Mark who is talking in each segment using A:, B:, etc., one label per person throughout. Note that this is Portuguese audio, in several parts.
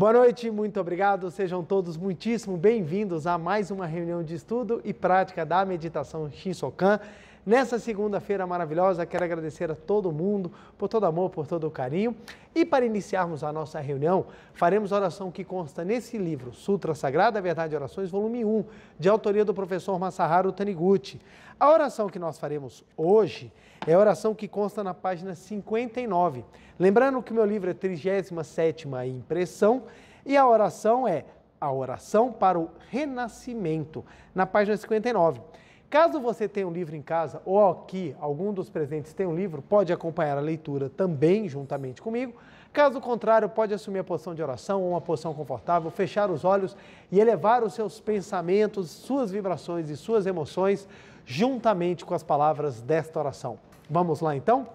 A: Boa noite, muito obrigado. Sejam todos muitíssimo bem-vindos a mais uma reunião de estudo e prática da meditação Shinsokan nessa segunda-feira maravilhosa. Quero agradecer a todo mundo por todo amor, por todo o carinho. E para iniciarmos a nossa reunião, faremos a oração que consta nesse livro, Sutra Sagrada Verdade e Orações, volume 1, de autoria do professor Masaharu Taniguchi. A oração que nós faremos hoje é a oração que consta na página 59. Lembrando que o meu livro é 37ª impressão e a oração é a oração para o renascimento, na página 59. Caso você tenha um livro em casa ou aqui algum dos presentes tenha um livro, pode acompanhar a leitura também juntamente comigo. Caso contrário, pode assumir a posição de oração ou uma posição confortável, fechar os olhos e elevar os seus pensamentos, suas vibrações e suas emoções juntamente com as palavras desta oração. Vamos lá então?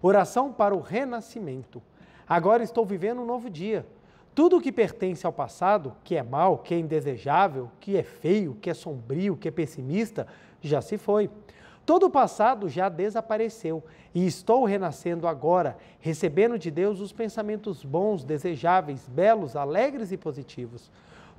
A: Oração para o renascimento. Agora estou vivendo um novo dia tudo o que pertence ao passado, que é mal, que é indesejável, que é feio, que é sombrio, que é pessimista, já se foi. Todo o passado já desapareceu e estou renascendo agora, recebendo de Deus os pensamentos bons, desejáveis, belos, alegres e positivos.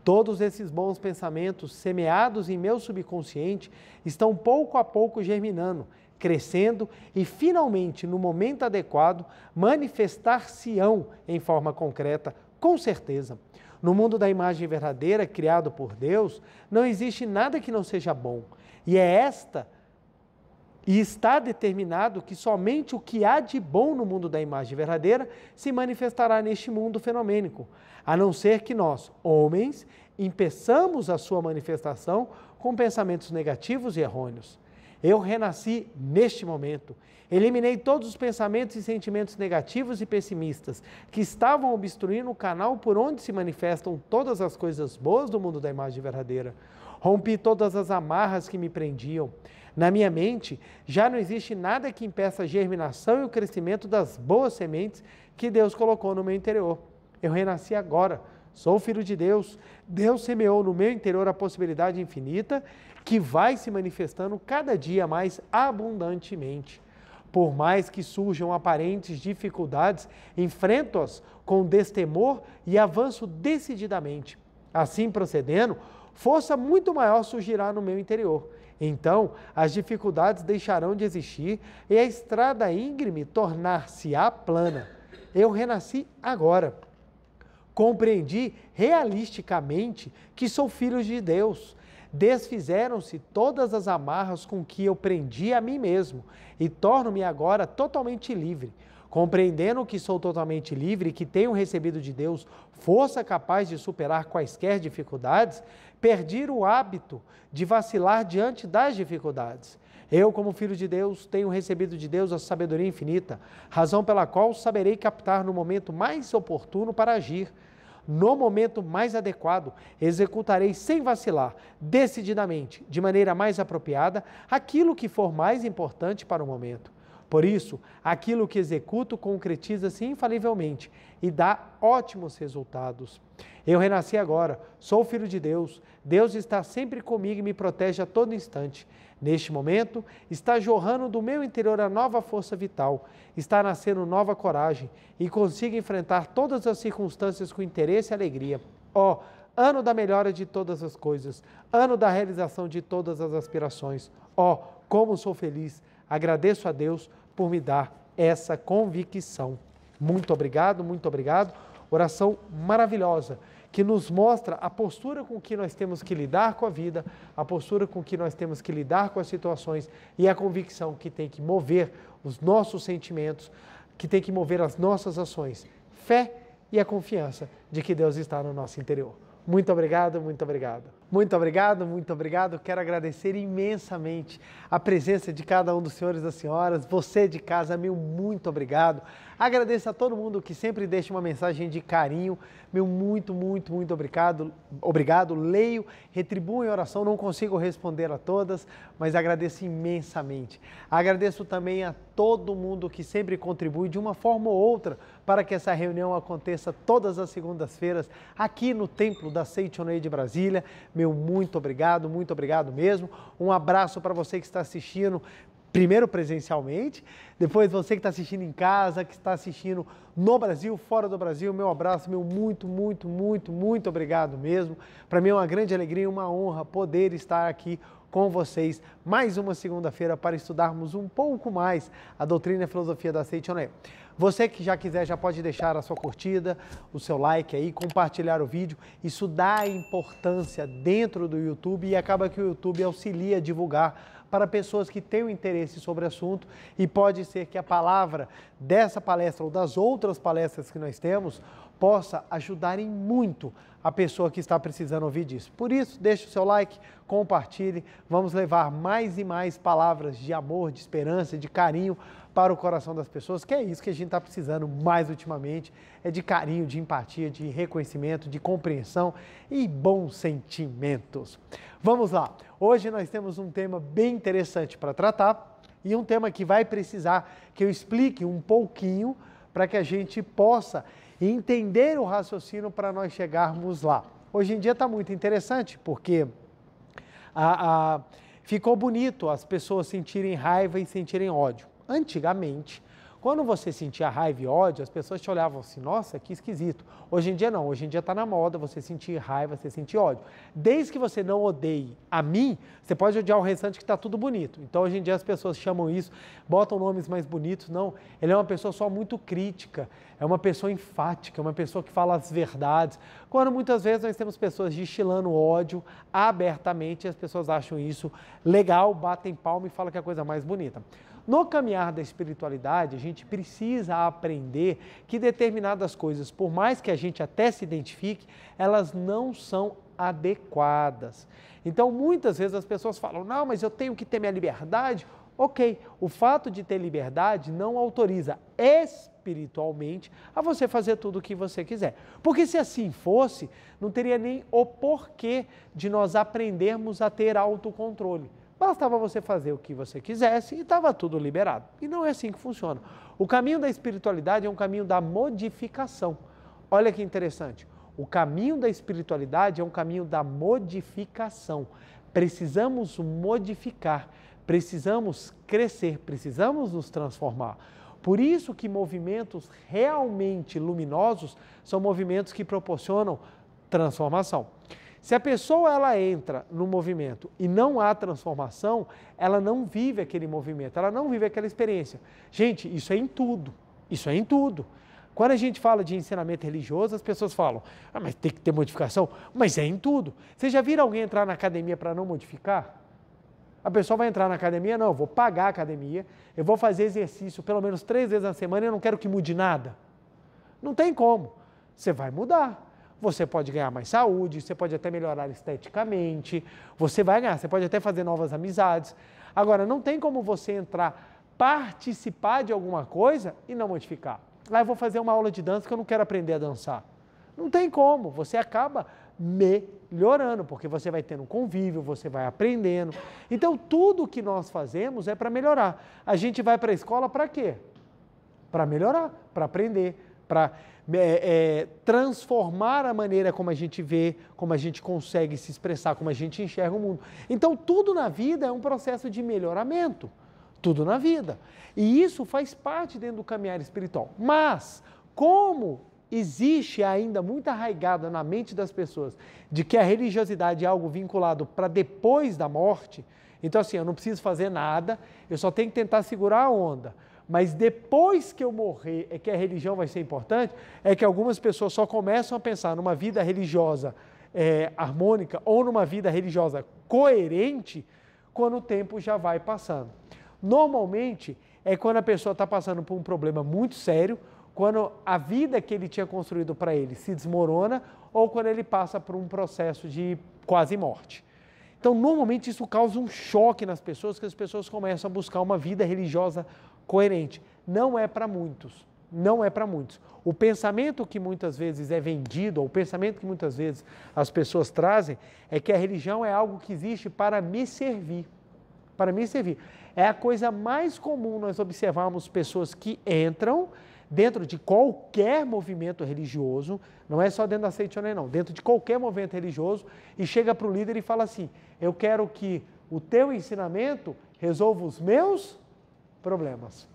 A: Todos esses bons pensamentos, semeados em meu subconsciente, estão pouco a pouco germinando, crescendo e, finalmente, no momento adequado, manifestar-se-ão em forma concreta com certeza. No mundo da imagem verdadeira, criado por Deus, não existe nada que não seja bom. E é esta, e está determinado que somente o que há de bom no mundo da imagem verdadeira se manifestará neste mundo fenomênico, a não ser que nós, homens, impeçamos a sua manifestação com pensamentos negativos e errôneos. Eu renasci neste momento. Eliminei todos os pensamentos e sentimentos negativos e pessimistas que estavam obstruindo o canal por onde se manifestam todas as coisas boas do mundo da imagem verdadeira. Rompi todas as amarras que me prendiam. Na minha mente, já não existe nada que impeça a germinação e o crescimento das boas sementes que Deus colocou no meu interior. Eu renasci agora. Sou filho de Deus. Deus semeou no meu interior a possibilidade infinita que vai se manifestando cada dia mais abundantemente. Por mais que surjam aparentes dificuldades, enfrento-as com destemor e avanço decididamente. Assim procedendo, força muito maior surgirá no meu interior. Então, as dificuldades deixarão de existir e a estrada íngreme tornar-se-á plana. Eu renasci agora. Compreendi realisticamente que sou filho de Deus Desfizeram-se todas as amarras com que eu prendi a mim mesmo e torno-me agora totalmente livre. Compreendendo que sou totalmente livre e que tenho recebido de Deus força capaz de superar quaisquer dificuldades, perdi o hábito de vacilar diante das dificuldades. Eu, como filho de Deus, tenho recebido de Deus a sabedoria infinita, razão pela qual saberei captar no momento mais oportuno para agir no momento mais adequado, executarei sem vacilar, decididamente, de maneira mais apropriada, aquilo que for mais importante para o momento. Por isso, aquilo que executo concretiza-se infalivelmente e dá ótimos resultados. Eu renasci agora, sou filho de Deus, Deus está sempre comigo e me protege a todo instante. Neste momento, está jorrando do meu interior a nova força vital, está nascendo nova coragem e consigo enfrentar todas as circunstâncias com interesse e alegria. Ó, oh, ano da melhora de todas as coisas, ano da realização de todas as aspirações. Ó, oh, como sou feliz! Agradeço a Deus por me dar essa convicção. Muito obrigado, muito obrigado. Oração maravilhosa que nos mostra a postura com que nós temos que lidar com a vida, a postura com que nós temos que lidar com as situações e a convicção que tem que mover os nossos sentimentos, que tem que mover as nossas ações. Fé e a confiança de que Deus está no nosso interior. Muito obrigado, muito obrigado. Muito obrigado, muito obrigado. Quero agradecer imensamente a presença de cada um dos senhores e das senhoras. Você de casa, meu muito obrigado. Agradeço a todo mundo que sempre deixa uma mensagem de carinho. Meu muito, muito, muito obrigado. Obrigado. Leio, retribuo em oração. Não consigo responder a todas, mas agradeço imensamente. Agradeço também a todo mundo que sempre contribui de uma forma ou outra para que essa reunião aconteça todas as segundas-feiras aqui no Templo da Seitonei de Brasília. Meu muito obrigado, muito obrigado mesmo. Um abraço para você que está assistindo primeiro presencialmente, depois você que está assistindo em casa, que está assistindo no Brasil, fora do Brasil, meu abraço, meu muito, muito, muito, muito obrigado mesmo. Para mim é uma grande alegria e uma honra poder estar aqui com vocês mais uma segunda-feira para estudarmos um pouco mais a doutrina e a filosofia da Seitonei. Você que já quiser, já pode deixar a sua curtida, o seu like aí, compartilhar o vídeo. Isso dá importância dentro do YouTube e acaba que o YouTube auxilia a divulgar para pessoas que têm um interesse sobre o assunto e pode ser que a palavra dessa palestra ou das outras palestras que nós temos possa ajudar em muito a pessoa que está precisando ouvir disso. Por isso, deixe o seu like, compartilhe, vamos levar mais e mais palavras de amor, de esperança, de carinho para o coração das pessoas, que é isso que a gente está precisando mais ultimamente, é de carinho, de empatia, de reconhecimento, de compreensão e bons sentimentos. Vamos lá, hoje nós temos um tema bem interessante para tratar e um tema que vai precisar que eu explique um pouquinho para que a gente possa entender o raciocínio para nós chegarmos lá. Hoje em dia está muito interessante porque a, a, ficou bonito as pessoas sentirem raiva e sentirem ódio. Antigamente, quando você sentia raiva e ódio, as pessoas te olhavam assim, nossa, que esquisito. Hoje em dia não, hoje em dia está na moda você sentir raiva, você sentir ódio. Desde que você não odeie a mim, você pode odiar o restante que está tudo bonito. Então hoje em dia as pessoas chamam isso, botam nomes mais bonitos, não. Ele é uma pessoa só muito crítica, é uma pessoa enfática, é uma pessoa que fala as verdades. Quando muitas vezes nós temos pessoas destilando ódio abertamente, as pessoas acham isso legal, batem palma e falam que é a coisa mais bonita. No caminhar da espiritualidade, a gente precisa aprender que determinadas coisas, por mais que a gente até se identifique, elas não são adequadas. Então, muitas vezes as pessoas falam: não, mas eu tenho que ter minha liberdade. Ok, o fato de ter liberdade não autoriza espiritualmente a você fazer tudo o que você quiser. Porque se assim fosse, não teria nem o porquê de nós aprendermos a ter autocontrole. Bastava você fazer o que você quisesse e estava tudo liberado. E não é assim que funciona. O caminho da espiritualidade é um caminho da modificação. Olha que interessante. O caminho da espiritualidade é um caminho da modificação. Precisamos modificar, precisamos crescer, precisamos nos transformar. Por isso que movimentos realmente luminosos são movimentos que proporcionam transformação. Se a pessoa ela entra no movimento e não há transformação, ela não vive aquele movimento, ela não vive aquela experiência. Gente, isso é em tudo. Isso é em tudo. Quando a gente fala de ensinamento religioso, as pessoas falam: "Ah, mas tem que ter modificação". Mas é em tudo. Você já viram alguém entrar na academia para não modificar? A pessoa vai entrar na academia, não, eu vou pagar a academia, eu vou fazer exercício pelo menos três vezes na semana e eu não quero que mude nada. Não tem como. Você vai mudar você pode ganhar mais saúde, você pode até melhorar esteticamente, você vai ganhar, você pode até fazer novas amizades. Agora, não tem como você entrar, participar de alguma coisa e não modificar. Lá eu vou fazer uma aula de dança que eu não quero aprender a dançar. Não tem como, você acaba melhorando, porque você vai tendo convívio, você vai aprendendo. Então, tudo que nós fazemos é para melhorar. A gente vai para a escola para quê? Para melhorar, para aprender, para é, é, transformar a maneira como a gente vê, como a gente consegue se expressar, como a gente enxerga o mundo. Então, tudo na vida é um processo de melhoramento. Tudo na vida. E isso faz parte dentro do caminhar espiritual. Mas, como existe ainda muito arraigada na mente das pessoas de que a religiosidade é algo vinculado para depois da morte, então assim, eu não preciso fazer nada, eu só tenho que tentar segurar a onda mas depois que eu morrer é que a religião vai ser importante, é que algumas pessoas só começam a pensar numa vida religiosa é, harmônica ou numa vida religiosa coerente quando o tempo já vai passando. Normalmente é quando a pessoa está passando por um problema muito sério, quando a vida que ele tinha construído para ele se desmorona ou quando ele passa por um processo de quase morte. Então, normalmente isso causa um choque nas pessoas, que as pessoas começam a buscar uma vida religiosa coerente. Não é para muitos. Não é para muitos. O pensamento que muitas vezes é vendido, ou o pensamento que muitas vezes as pessoas trazem, é que a religião é algo que existe para me servir. Para me servir. É a coisa mais comum nós observarmos pessoas que entram dentro de qualquer movimento religioso, não é só dentro da Seitonei, não, dentro de qualquer movimento religioso, e chega para o líder e fala assim: Eu quero que o teu ensinamento resolva os meus problemas.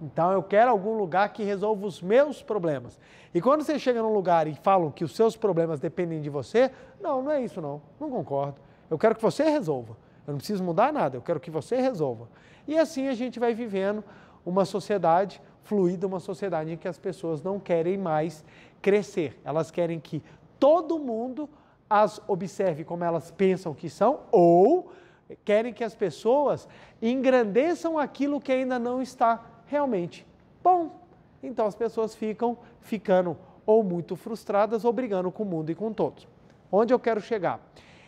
A: Então eu quero algum lugar que resolva os meus problemas. E quando você chega num lugar e falam que os seus problemas dependem de você, não, não é isso não. Não concordo. Eu quero que você resolva. Eu não preciso mudar nada, eu quero que você resolva. E assim a gente vai vivendo uma sociedade fluida, uma sociedade em que as pessoas não querem mais crescer. Elas querem que todo mundo as observe como elas pensam que são ou querem que as pessoas engrandeçam aquilo que ainda não está realmente bom. Então as pessoas ficam ficando ou muito frustradas ou brigando com o mundo e com todos. Onde eu quero chegar?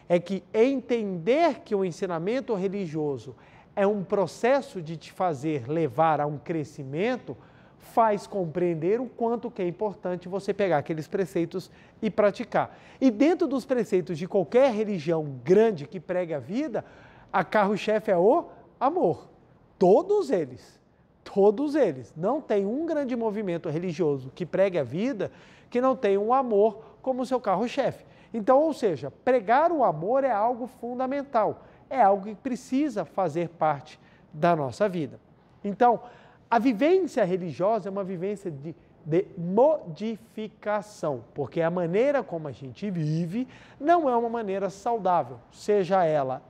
A: É que entender que o ensinamento religioso é um processo de te fazer levar a um crescimento faz compreender o quanto que é importante você pegar aqueles preceitos e praticar. E dentro dos preceitos de qualquer religião grande que prega a vida, a carro-chefe é o amor. Todos eles. Todos eles. Não tem um grande movimento religioso que pregue a vida que não tenha um amor como seu carro-chefe. Então, ou seja, pregar o amor é algo fundamental, é algo que precisa fazer parte da nossa vida. Então, a vivência religiosa é uma vivência de, de, modificação, porque a maneira como a gente vive não é uma maneira saudável, seja ela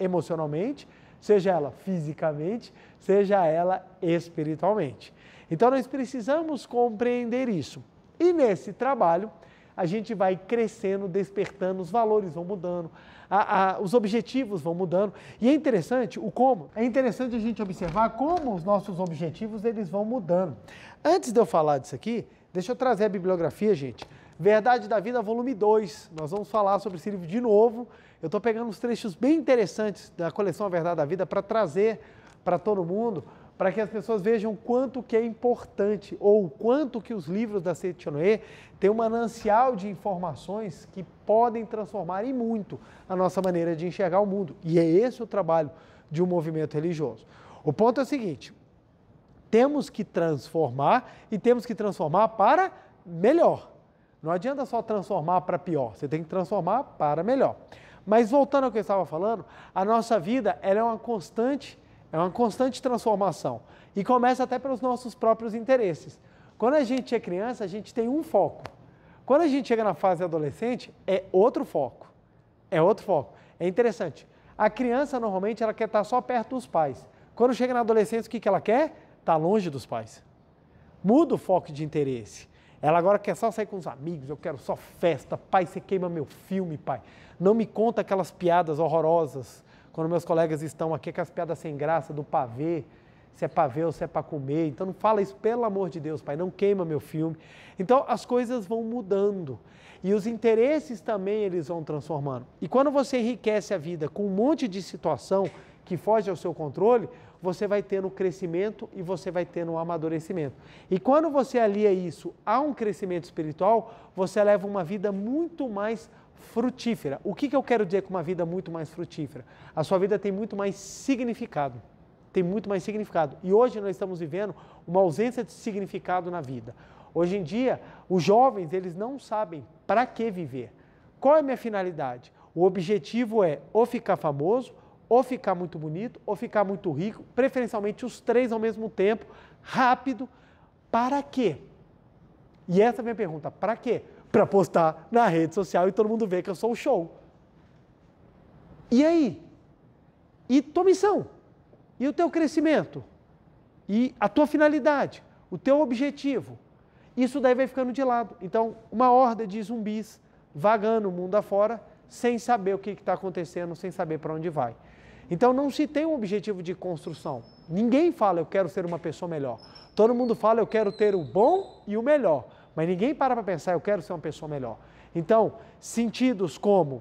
A: emocionalmente, seja ela fisicamente, seja ela espiritualmente. Então nós precisamos compreender isso. E nesse trabalho, a gente vai crescendo, despertando, os valores vão mudando, a, a, os objetivos vão mudando. E é interessante o como. É interessante a gente observar como os nossos objetivos eles vão mudando. Antes de eu falar disso aqui, deixa eu trazer a bibliografia, gente. Verdade da Vida, volume 2. Nós vamos falar sobre esse livro de novo. Eu estou pegando uns trechos bem interessantes da coleção A Verdade da Vida para trazer para todo mundo, para que as pessoas vejam quanto que é importante ou quanto que os livros da Seichonoe têm um manancial de informações que podem transformar e muito a nossa maneira de enxergar o mundo. E é esse o trabalho de um movimento religioso. O ponto é o seguinte: temos que transformar e temos que transformar para melhor. Não adianta só transformar para pior, você tem que transformar para melhor. Mas voltando ao que eu estava falando, a nossa vida ela é uma constante, é uma constante transformação e começa até pelos nossos próprios interesses. Quando a gente é criança, a gente tem um foco. Quando a gente chega na fase adolescente, é outro foco. É outro foco. É interessante. A criança normalmente ela quer estar só perto dos pais. Quando chega na adolescência, o que, que ela quer? Estar tá longe dos pais. Muda o foco de interesse. Ela agora quer só sair com os amigos, eu quero só festa. Pai, você queima meu filme, pai. Não me conta aquelas piadas horrorosas quando meus colegas estão aqui, aquelas piadas sem graça do pavê, se é pavê ou se é para comer. Então não fala isso, pelo amor de Deus, pai, não queima meu filme. Então as coisas vão mudando e os interesses também eles vão transformando. E quando você enriquece a vida com um monte de situação que foge ao seu controle, você vai ter no crescimento e você vai ter no amadurecimento. E quando você alia isso a um crescimento espiritual, você leva uma vida muito mais frutífera. O que, que eu quero dizer com uma vida muito mais frutífera? A sua vida tem muito mais significado. Tem muito mais significado. E hoje nós estamos vivendo uma ausência de significado na vida. Hoje em dia, os jovens, eles não sabem para que viver. Qual é a minha finalidade? O objetivo é ou ficar famoso, ou ficar muito bonito, ou ficar muito rico, preferencialmente os três ao mesmo tempo, rápido. Para quê? E essa é a minha pergunta: para quê? Para postar na rede social e todo mundo ver que eu sou o show. E aí? E tua missão? E o teu crescimento? E a tua finalidade? O teu objetivo? Isso daí vai ficando de lado. Então, uma horda de zumbis vagando o mundo afora, sem saber o que está acontecendo, sem saber para onde vai. Então não se tem um objetivo de construção. Ninguém fala eu quero ser uma pessoa melhor. Todo mundo fala eu quero ter o bom e o melhor, mas ninguém para para pensar eu quero ser uma pessoa melhor. Então, sentidos como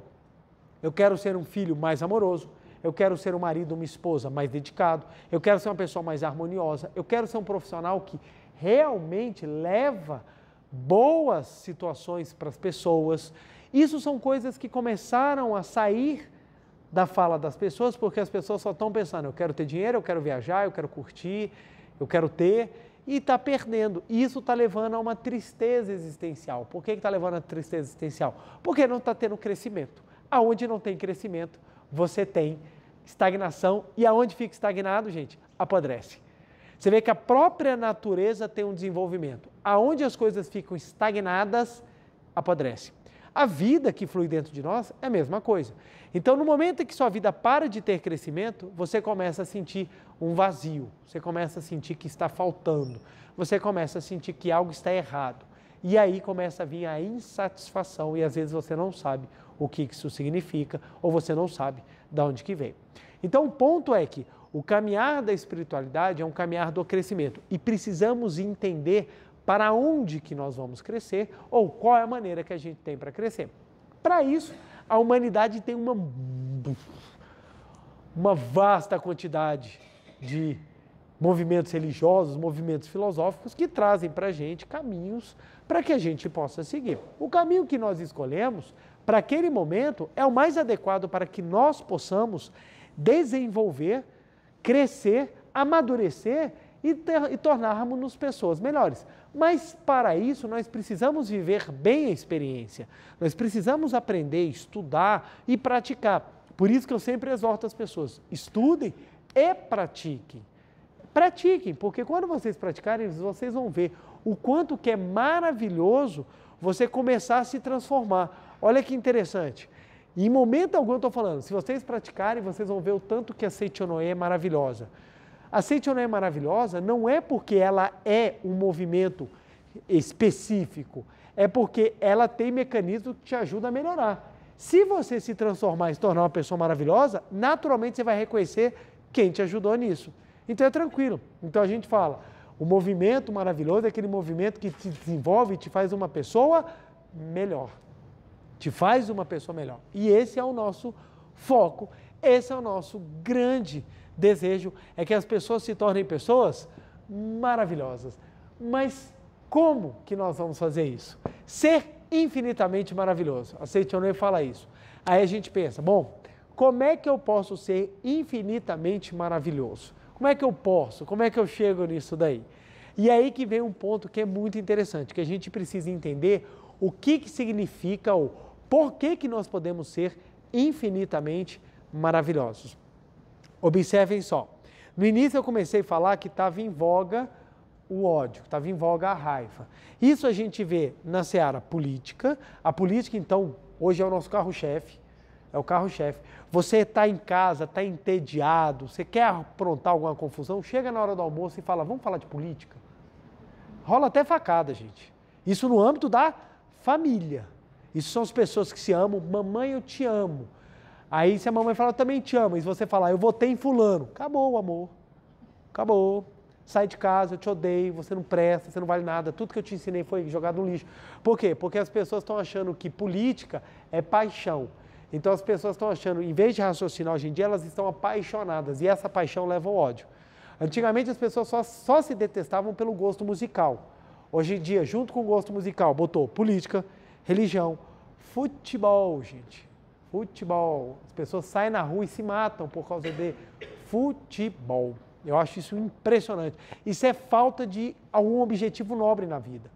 A: eu quero ser um filho mais amoroso, eu quero ser um marido, uma esposa mais dedicado, eu quero ser uma pessoa mais harmoniosa, eu quero ser um profissional que realmente leva boas situações para as pessoas. Isso são coisas que começaram a sair da fala das pessoas, porque as pessoas só estão pensando: eu quero ter dinheiro, eu quero viajar, eu quero curtir, eu quero ter, e está perdendo. E isso está levando a uma tristeza existencial. Por que está levando a tristeza existencial? Porque não está tendo crescimento. Aonde não tem crescimento, você tem estagnação, e aonde fica estagnado, gente, apodrece. Você vê que a própria natureza tem um desenvolvimento. Aonde as coisas ficam estagnadas, apodrece. A vida que flui dentro de nós é a mesma coisa. Então, no momento em que sua vida para de ter crescimento, você começa a sentir um vazio, você começa a sentir que está faltando, você começa a sentir que algo está errado. E aí começa a vir a insatisfação e às vezes você não sabe o que isso significa ou você não sabe de onde que vem. Então, o ponto é que o caminhar da espiritualidade é um caminhar do crescimento e precisamos entender para onde que nós vamos crescer ou qual é a maneira que a gente tem para crescer. Para isso, a humanidade tem uma, uma vasta quantidade de movimentos religiosos, movimentos filosóficos que trazem para a gente caminhos para que a gente possa seguir. O caminho que nós escolhemos para aquele momento é o mais adequado para que nós possamos desenvolver, crescer, amadurecer e, ter, e tornarmos-nos pessoas melhores. Mas para isso nós precisamos viver bem a experiência, nós precisamos aprender, estudar e praticar. Por isso que eu sempre exorto as pessoas: estudem e pratiquem. Pratiquem, porque quando vocês praticarem, vocês vão ver o quanto que é maravilhoso você começar a se transformar. Olha que interessante. Em momento algum eu estou falando, se vocês praticarem, vocês vão ver o tanto que a Seitonoé é maravilhosa. A não é maravilhosa não é porque ela é um movimento específico, é porque ela tem mecanismos que te ajudam a melhorar. Se você se transformar e se tornar uma pessoa maravilhosa, naturalmente você vai reconhecer quem te ajudou nisso. Então é tranquilo. Então a gente fala, o movimento maravilhoso é aquele movimento que te desenvolve e te faz uma pessoa melhor. Te faz uma pessoa melhor. E esse é o nosso foco, esse é o nosso grande desejo é que as pessoas se tornem pessoas maravilhosas. Mas como que nós vamos fazer isso? Ser infinitamente maravilhoso. A Seitonê fala isso. Aí a gente pensa, bom, como é que eu posso ser infinitamente maravilhoso? Como é que eu posso? Como é que eu chego nisso daí? E é aí que vem um ponto que é muito interessante, que a gente precisa entender o que, que significa ou por que, que nós podemos ser infinitamente maravilhosos. Observem só. No início eu comecei a falar que estava em voga o ódio, estava em voga a raiva. Isso a gente vê na seara política. A política, então, hoje é o nosso carro-chefe. É o carro-chefe. Você está em casa, está entediado, você quer aprontar alguma confusão, chega na hora do almoço e fala: vamos falar de política? Rola até facada, gente. Isso no âmbito da família. Isso são as pessoas que se amam. Mamãe, eu te amo. Aí se a mamãe falar, eu também te amo, e você falar, eu votei em fulano, acabou o amor. Acabou. Sai de casa, eu te odeio, você não presta, você não vale nada, tudo que eu te ensinei foi jogado no lixo. Por quê? Porque as pessoas estão achando que política é paixão. Então as pessoas estão achando, em vez de raciocinar hoje em dia, elas estão apaixonadas, e essa paixão leva ao ódio. Antigamente as pessoas só, só se detestavam pelo gosto musical. Hoje em dia, junto com o gosto musical, botou política, religião, futebol, gente. Futebol. As pessoas saem na rua e se matam por causa de futebol. Eu acho isso impressionante. Isso é falta de algum objetivo nobre na vida.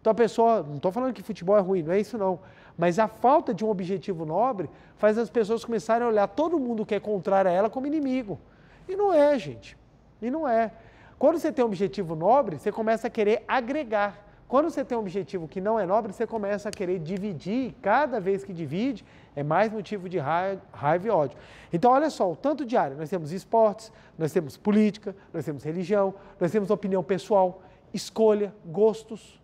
A: Então a pessoa, não estou falando que futebol é ruim, não é isso não. Mas a falta de um objetivo nobre faz as pessoas começarem a olhar todo mundo que é contrário a ela como inimigo. E não é, gente. E não é. Quando você tem um objetivo nobre, você começa a querer agregar. Quando você tem um objetivo que não é nobre, você começa a querer dividir. Cada vez que divide, é mais motivo de raiva, e ódio. Então, olha só, o tanto de área. Nós temos esportes, nós temos política, nós temos religião, nós temos opinião pessoal, escolha, gostos.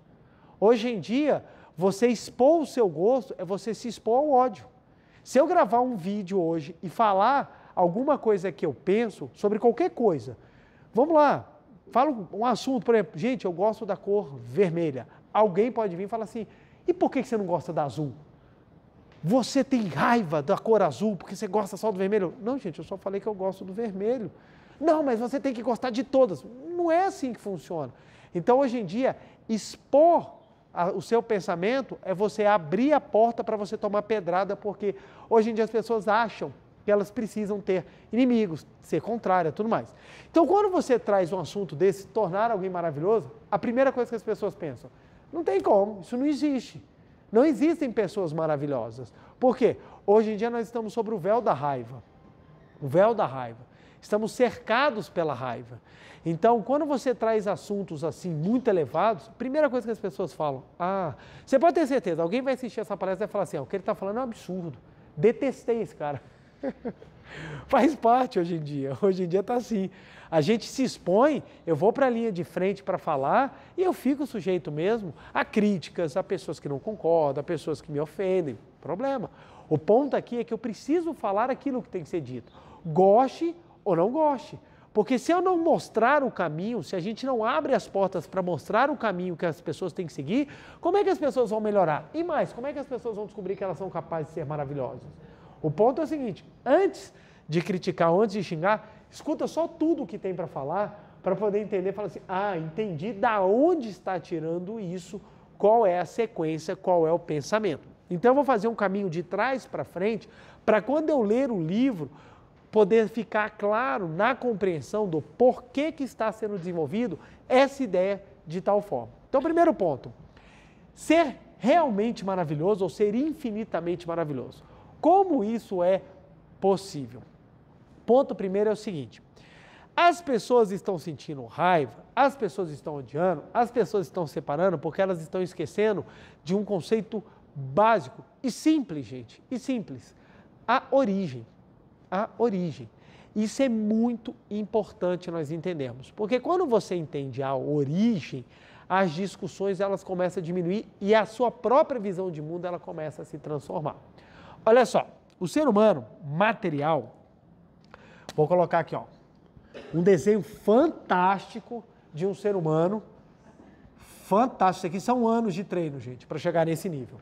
A: Hoje em dia, você expor o seu gosto é você se expor ao ódio. Se eu gravar um vídeo hoje e falar alguma coisa que eu penso sobre qualquer coisa, vamos lá, falo um assunto, por exemplo, gente, eu gosto da cor vermelha. Alguém pode vir e falar assim, e por que você não gosta da azul? Você tem raiva da cor azul porque você gosta só do vermelho? Não, gente, eu só falei que eu gosto do vermelho. Não, mas você tem que gostar de todas. Não é assim que funciona. Então, hoje em dia, expor a, o seu pensamento é você abrir a porta para você tomar pedrada, porque hoje em dia as pessoas acham que elas precisam ter inimigos, ser contrária, tudo mais. Então, quando você traz um assunto desse, tornar alguém maravilhoso, a primeira coisa que as pessoas pensam, não tem como, isso não existe. Não existem pessoas maravilhosas. Por quê? Hoje em dia nós estamos sobre o véu da raiva. O véu da raiva. Estamos cercados pela raiva. Então, quando você traz assuntos assim muito elevados, primeira coisa que as pessoas falam: ah, você pode ter certeza, alguém vai assistir essa palestra e vai falar assim: ah, o que ele está falando é um absurdo. Detestei esse cara. Faz parte hoje em dia. Hoje em dia está assim. A gente se expõe, eu vou para a linha de frente para falar e eu fico sujeito mesmo a críticas, a pessoas que não concordam, a pessoas que me ofendem. Problema. O ponto aqui é que eu preciso falar aquilo que tem que ser dito. Goste ou não goste. Porque se eu não mostrar o caminho, se a gente não abre as portas para mostrar o caminho que as pessoas têm que seguir, como é que as pessoas vão melhorar? E mais, como é que as pessoas vão descobrir que elas são capazes de ser maravilhosas? O ponto é o seguinte: antes de criticar, antes de xingar, escuta só tudo o que tem para falar, para poder entender, falar assim: ah, entendi da onde está tirando isso, qual é a sequência, qual é o pensamento. Então eu vou fazer um caminho de trás para frente, para quando eu ler o livro, poder ficar claro na compreensão do porquê que está sendo desenvolvido essa ideia de tal forma. Então, primeiro ponto, ser realmente maravilhoso ou ser infinitamente maravilhoso. Como isso é possível? Ponto primeiro é o seguinte: as pessoas estão sentindo raiva, as pessoas estão odiando, as pessoas estão separando porque elas estão esquecendo de um conceito básico e simples, gente, e simples. A origem. A origem. Isso é muito importante nós entendermos, porque quando você entende a origem, as discussões elas começam a diminuir e a sua própria visão de mundo ela começa a se transformar. Olha só, o ser humano material, vou colocar aqui, ó, um desenho fantástico de um ser humano, fantástico. Isso aqui são anos de treino, gente, para chegar nesse nível.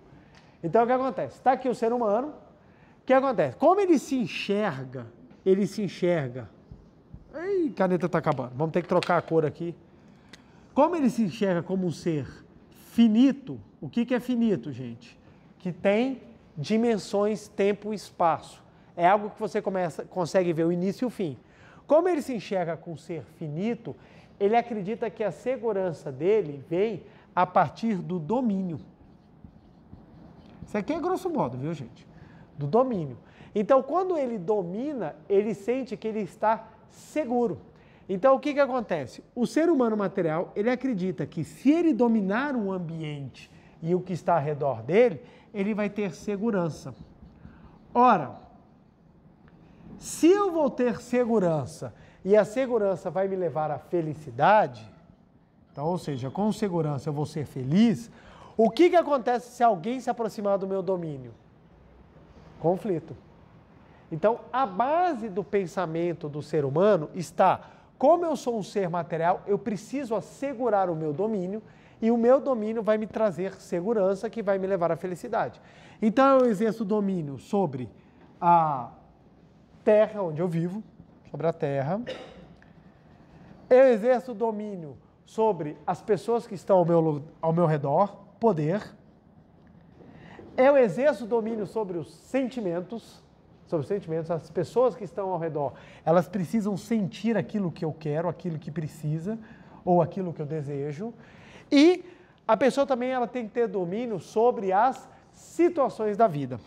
A: Então o que acontece? Está aqui o ser humano, o que acontece? Como ele se enxerga, ele se enxerga. Ei, caneta está acabando, vamos ter que trocar a cor aqui. Como ele se enxerga como um ser finito, o que, que é finito, gente? Que tem dimensões, tempo e espaço. É algo que você começa, consegue ver o início e o fim. Como ele se enxerga com ser finito, ele acredita que a segurança dele vem a partir do domínio. Isso aqui é grosso modo, viu, gente? Do domínio. Então, quando ele domina, ele sente que ele está seguro. Então, o que, que acontece? O ser humano material, ele acredita que se ele dominar um ambiente e o que está ao redor dele, ele vai ter segurança. Ora, se eu vou ter segurança e a segurança vai me levar à felicidade, então, ou seja, com segurança eu vou ser feliz, o que, que acontece se alguém se aproximar do meu domínio? Conflito. Então, a base do pensamento do ser humano está: como eu sou um ser material, eu preciso assegurar o meu domínio e o meu domínio vai me trazer segurança que vai me levar à felicidade. Então eu exerço domínio sobre a terra onde eu vivo, sobre a terra. Eu exerço domínio sobre as pessoas que estão ao meu, ao meu redor, poder. Eu exerço domínio sobre os sentimentos, sobre os sentimentos, as pessoas que estão ao redor, elas precisam sentir aquilo que eu quero, aquilo que precisa ou aquilo que eu desejo. E a pessoa também ela tem que ter domínio sobre as situações da vida.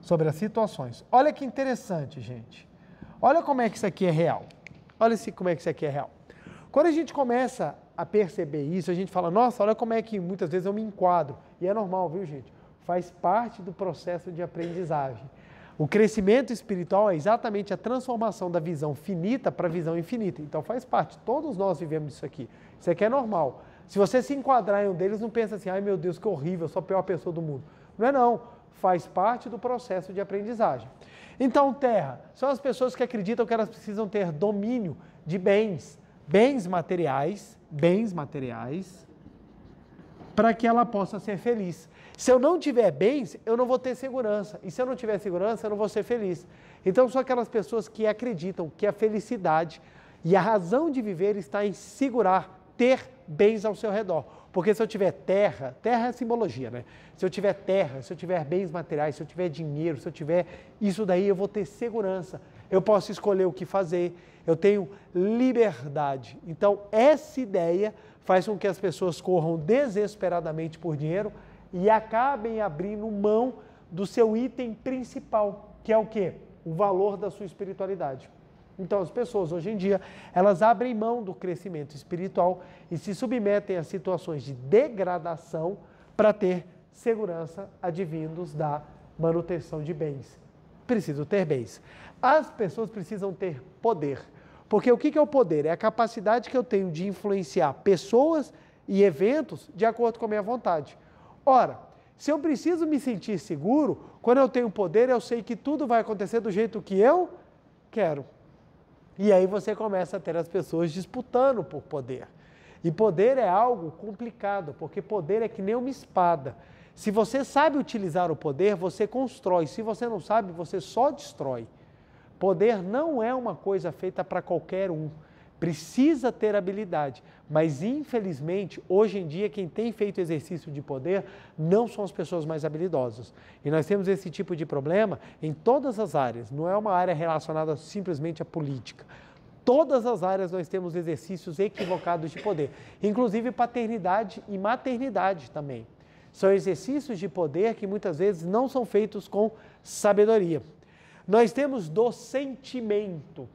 A: Sobre as situações. Olha que interessante, gente. Olha como é que isso aqui é real. Olha como é que isso aqui é real. Quando a gente começa a perceber isso, a gente fala, nossa, olha como é que muitas vezes eu me enquadro. E é normal, viu, gente? Faz parte do processo de aprendizagem. O crescimento espiritual é exatamente a transformação da visão finita para a visão infinita. Então faz parte. Todos nós vivemos isso aqui. Isso aqui é normal. Se você se enquadrar em um deles, não pensa assim, ai meu Deus, que horrível, eu sou a pior pessoa do mundo. Não é não, faz parte do processo de aprendizagem. Então, terra, são as pessoas que acreditam que elas precisam ter domínio de bens, bens materiais, bens materiais, para que ela possa ser feliz. Se eu não tiver bens, eu não vou ter segurança. E se eu não tiver segurança, eu não vou ser feliz. Então, são aquelas pessoas que acreditam que a felicidade e a razão de viver está em segurar, ter bens ao seu redor. Porque se eu tiver terra, terra é simbologia, né? Se eu tiver terra, se eu tiver bens materiais, se eu tiver dinheiro, se eu tiver isso daí, eu vou ter segurança. Eu posso escolher o que fazer, eu tenho liberdade. Então, essa ideia faz com que as pessoas corram desesperadamente por dinheiro e acabem abrindo mão do seu item principal, que é o quê? O valor da sua espiritualidade. Então, as pessoas hoje em dia, elas abrem mão do crescimento espiritual e se submetem a situações de degradação para ter segurança advindos da manutenção de bens. Preciso ter bens. As pessoas precisam ter poder. Porque o que é o poder? É a capacidade que eu tenho de influenciar pessoas e eventos de acordo com a minha vontade. Ora, se eu preciso me sentir seguro, quando eu tenho poder, eu sei que tudo vai acontecer do jeito que eu quero. E aí você começa a ter as pessoas disputando por poder. E poder é algo complicado, porque poder é que nem uma espada. Se você sabe utilizar o poder, você constrói. Se você não sabe, você só destrói. Poder não é uma coisa feita para qualquer um precisa ter habilidade, mas infelizmente, hoje em dia, quem tem feito exercício de poder não são as pessoas mais habilidosas. E nós temos esse tipo de problema em todas as áreas, não é uma área relacionada simplesmente à política. Todas as áreas nós temos exercícios equivocados de poder, inclusive paternidade e maternidade também. São exercícios de poder que muitas vezes não são feitos com sabedoria. Nós temos do sentimento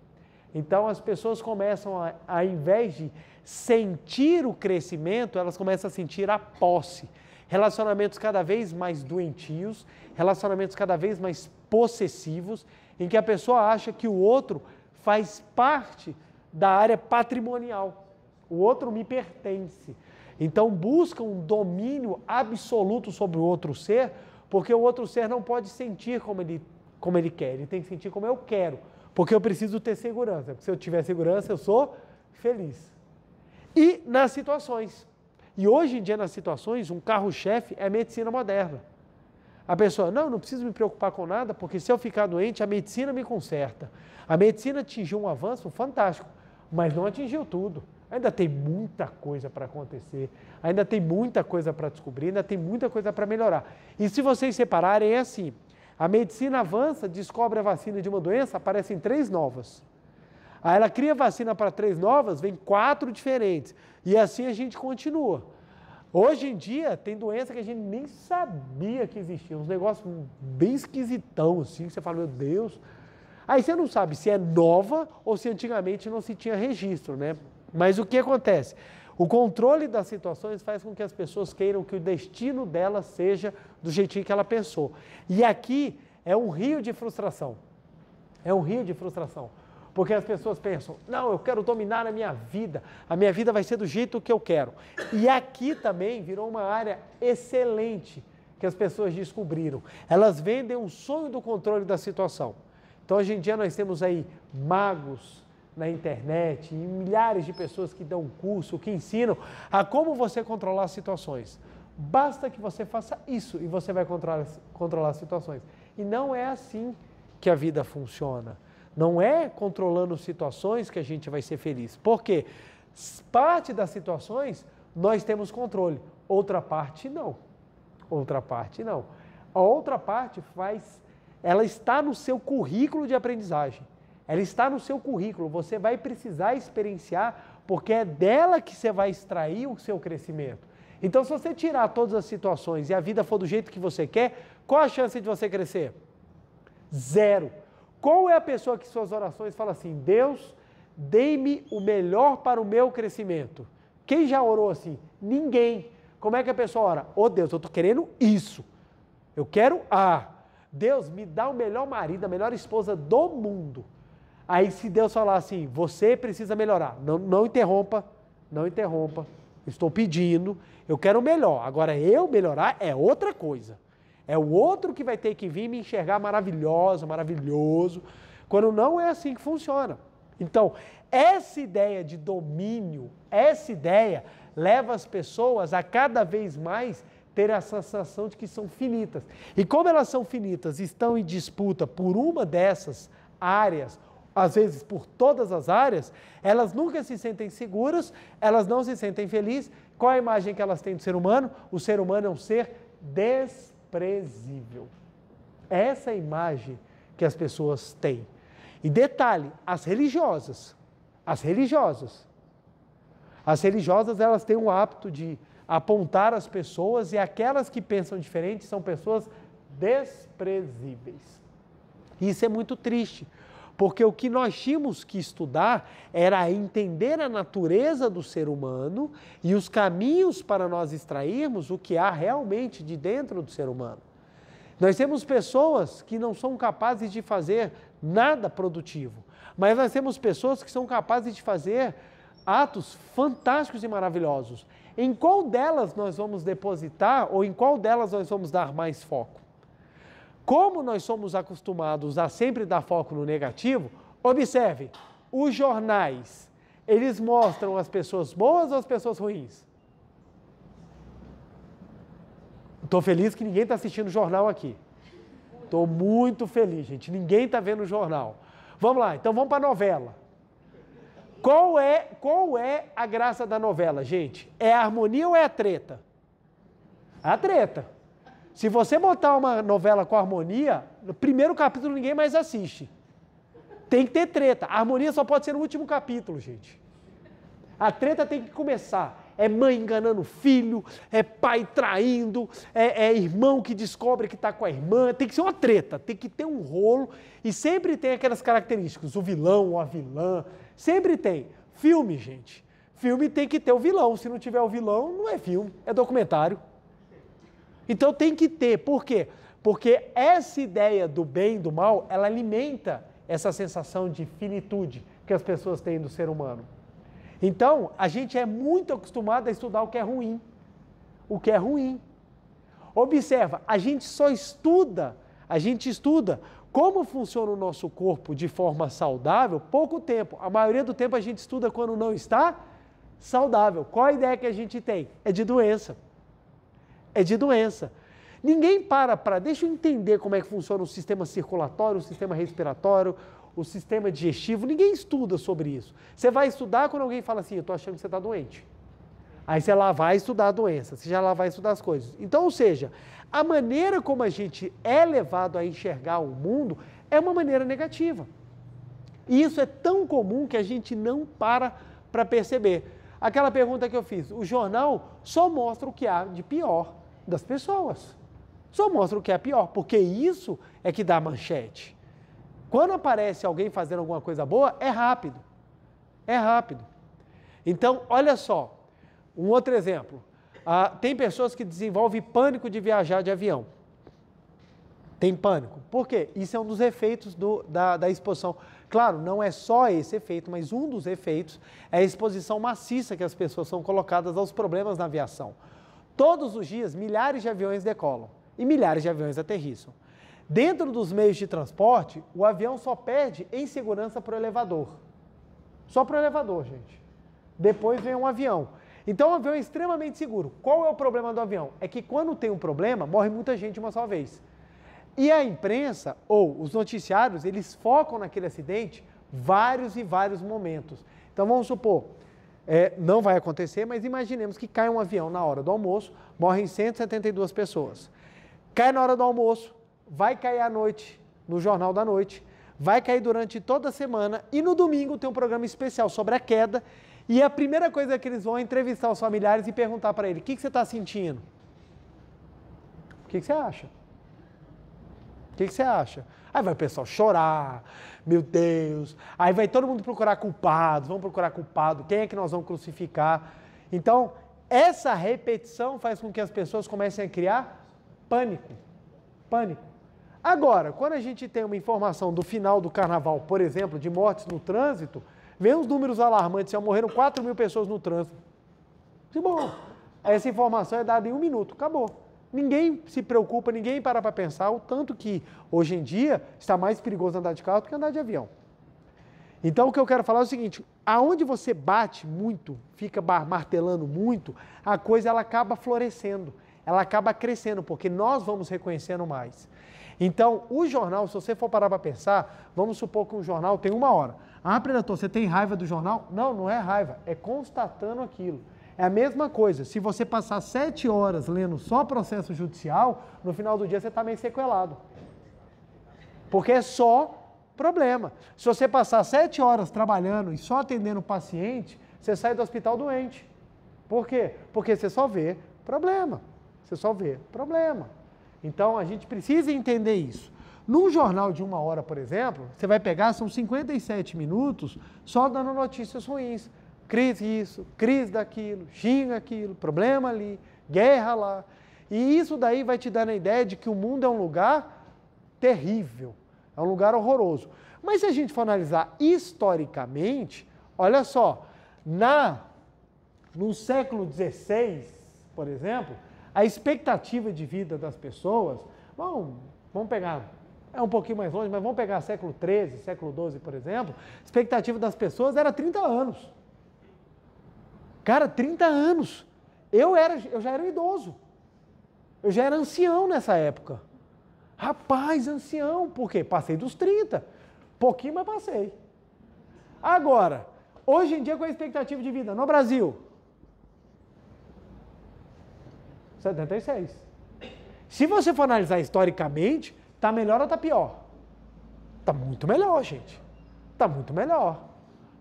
A: então as pessoas começam, a, ao invés de sentir o crescimento, elas começam a sentir a posse. Relacionamentos cada vez mais doentios, relacionamentos cada vez mais possessivos, em que a pessoa acha que o outro faz parte da área patrimonial. O outro me pertence. Então busca um domínio absoluto sobre o outro ser, porque o outro ser não pode sentir como ele, como ele quer, ele tem que sentir como eu quero. Porque eu preciso ter segurança. Porque se eu tiver segurança, eu sou feliz. E nas situações. E hoje em dia, nas situações, um carro-chefe é a medicina moderna. A pessoa, não, não preciso me preocupar com nada, porque se eu ficar doente, a medicina me conserta. A medicina atingiu um avanço fantástico, mas não atingiu tudo. Ainda tem muita coisa para acontecer, ainda tem muita coisa para descobrir, ainda tem muita coisa para melhorar. E se vocês separarem, é assim: a medicina avança, descobre a vacina de uma doença, aparecem três novas. Aí ela cria vacina para três novas, vem quatro diferentes. E assim a gente continua. Hoje em dia tem doença que a gente nem sabia que existia, uns negócios bem esquisitão, assim, que você fala, meu Deus. Aí você não sabe se é nova ou se antigamente não se tinha registro, né? Mas o que acontece? O controle das situações faz com que as pessoas queiram que o destino delas seja do jeitinho que ela pensou. E aqui é um rio de frustração. É um rio de frustração. Porque as pessoas pensam, não, eu quero dominar a minha vida, a minha vida vai ser do jeito que eu quero. E aqui também virou uma área excelente que as pessoas descobriram. Elas vendem um sonho do controle da situação. Então hoje em dia nós temos aí magos na internet e milhares de pessoas que dão curso, que ensinam a como você controlar situações. Basta que você faça isso e você vai controlar, controlar as situações. E não é assim que a vida funciona. Não é controlando situações que a gente vai ser feliz. Porque parte das situações nós temos controle, outra parte não. Outra parte não. A outra parte faz, ela está no seu currículo de aprendizagem. Ela está no seu currículo, você vai precisar experienciar, porque é dela que você vai extrair o seu crescimento. Então, se você tirar todas as situações e a vida for do jeito que você quer, qual a chance de você crescer? Zero. Qual é a pessoa que suas orações fala assim: Deus, dê-me o melhor para o meu crescimento? Quem já orou assim? Ninguém. Como é que a pessoa ora? Oh Deus, eu estou querendo isso. Eu quero A. Ah, Deus, me dá o melhor marido, a melhor esposa do mundo. Aí, se Deus falar assim, você precisa melhorar, não, não interrompa, não interrompa estou pedindo, eu quero melhor. Agora, eu melhorar é outra coisa. É o outro que vai ter que vir me enxergar maravilhosa, maravilhoso, quando não é assim que funciona. Então, essa ideia de domínio, essa ideia leva as pessoas a cada vez mais ter a sensação de que são finitas. E como elas são finitas, estão em disputa por uma dessas áreas às vezes por todas as áreas, elas nunca se sentem seguras, elas não se sentem felizes. Qual a imagem que elas têm do ser humano? O ser humano é um ser desprezível. É essa a imagem que as pessoas têm. E detalhe, as religiosas, as religiosas, as religiosas elas têm o hábito de apontar as pessoas e aquelas que pensam diferente são pessoas desprezíveis. Isso é muito triste, porque o que nós tínhamos que estudar era entender a natureza do ser humano e os caminhos para nós extrairmos o que há realmente de dentro do ser humano. Nós temos pessoas que não são capazes de fazer nada produtivo, mas nós temos pessoas que são capazes de fazer atos fantásticos e maravilhosos. Em qual delas nós vamos depositar ou em qual delas nós vamos dar mais foco? Como nós somos acostumados a sempre dar foco no negativo, observe, os jornais, eles mostram as pessoas boas ou as pessoas ruins? Estou feliz que ninguém está assistindo jornal aqui. Estou muito feliz, gente. Ninguém está vendo jornal. Vamos lá, então vamos para a novela. Qual é, qual é a graça da novela, gente? É a harmonia ou é a treta? A treta. Se você botar uma novela com harmonia, no primeiro capítulo ninguém mais assiste. Tem que ter treta. A harmonia só pode ser no último capítulo, gente. A treta tem que começar. É mãe enganando filho, é pai traindo, é, é irmão que descobre que está com a irmã. Tem que ser uma treta, tem que ter um rolo. E sempre tem aquelas características: o vilão a vilã. Sempre tem. Filme, gente. Filme tem que ter o vilão. Se não tiver o vilão, não é filme, é documentário. Então tem que ter, por quê? Porque essa ideia do bem e do mal, ela alimenta essa sensação de finitude que as pessoas têm do ser humano. Então, a gente é muito acostumado a estudar o que é ruim. O que é ruim. Observa, a gente só estuda, a gente estuda como funciona o nosso corpo de forma saudável pouco tempo. A maioria do tempo a gente estuda quando não está saudável. Qual a ideia que a gente tem? É de doença é de doença. Ninguém para para, deixa eu entender como é que funciona o sistema circulatório, o sistema respiratório, o sistema digestivo. Ninguém estuda sobre isso. Você vai estudar quando alguém fala assim, eu estou achando que você está doente. Aí você lá vai estudar a doença, você já lá vai estudar as coisas. Então, ou seja, a maneira como a gente é levado a enxergar o mundo é uma maneira negativa. E isso é tão comum que a gente não para para perceber. Aquela pergunta que eu fiz, o jornal só mostra o que há de pior das pessoas. Só mostra o que é pior, porque isso é que dá manchete. Quando aparece alguém fazendo alguma coisa boa, é rápido. É rápido. Então, olha só, um outro exemplo. Ah, tem pessoas que desenvolvem pânico de viajar de avião. Tem pânico. Por quê? Isso é um dos efeitos do, da, da exposição. Claro, não é só esse efeito, mas um dos efeitos é a exposição maciça que as pessoas são colocadas aos problemas na aviação. Todos os dias, milhares de aviões decolam e milhares de aviões aterrissam. Dentro dos meios de transporte, o avião só perde em segurança para o elevador. Só para o elevador, gente. Depois vem um avião. Então, o avião é extremamente seguro. Qual é o problema do avião? É que quando tem um problema, morre muita gente uma só vez. E a imprensa ou os noticiários, eles focam naquele acidente vários e vários momentos. Então, vamos supor, é, não vai acontecer, mas imaginemos que cai um avião na hora do almoço, morrem 172 pessoas. Cai na hora do almoço, vai cair à noite, no Jornal da Noite, vai cair durante toda a semana e no domingo tem um programa especial sobre a queda. E a primeira coisa que eles vão é entrevistar os familiares e perguntar para ele: o que, que você está sentindo? O que, que você acha? O que, que, você acha? Aí vai o pessoal chorar, meu Deus. Aí vai todo mundo procurar culpados, vamos procurar culpado, quem é que nós vamos crucificar? Então, essa repetição faz com que as pessoas comecem a criar pânico. Pânico. Agora, quando a gente tem uma informação do final do carnaval, por exemplo, de mortes no trânsito, vem uns números alarmantes, já morreram 4 mil pessoas no trânsito. Que bom. Essa informação é dada em um minuto, acabou ninguém se preocupa, ninguém para para pensar o tanto que hoje em dia está mais perigoso andar de carro do que andar de avião. Então o que eu quero falar é o seguinte, aonde você bate muito, fica martelando muito, a coisa ela acaba florescendo, ela acaba crescendo, porque nós vamos reconhecendo mais. Então, o jornal, se você for parar para pensar, vamos supor que um jornal tem uma hora. Ah, predator, você tem raiva do jornal? Não, não é raiva, é constatando aquilo. É a mesma coisa. Se você passar sete horas lendo só processo judicial, no final do dia você está meio sequelado. Porque é só problema. Se você passar sete horas trabalhando e só atendendo o paciente, você sai do hospital doente. Por quê? Porque você só vê problema. Você só vê problema. Então a gente precisa entender isso. Num jornal de uma hora, por exemplo, você vai pegar, são 57 minutos só dando notícias ruins crise isso, crise daquilo, xinga aquilo, problema ali, guerra lá. E isso daí vai te dando a ideia de que o mundo é um lugar terrível, é um lugar horroroso. Mas se a gente for analisar historicamente, olha só, na no século XVI, por exemplo, a expectativa de vida das pessoas, bom, vamos pegar, é um pouquinho mais longe, mas vamos pegar século XIII, século XII, por exemplo, a expectativa das pessoas era 30 anos. Cara, 30 anos. Eu, era, eu já era um idoso. Eu já era ancião nessa época. Rapaz, ancião, por quê? Passei dos 30. Pouquinho, mas passei. Agora, hoje em dia, qual é a expectativa de vida no Brasil? 76. Se você for analisar historicamente, tá melhor ou tá pior? Tá muito melhor, gente. Tá muito melhor.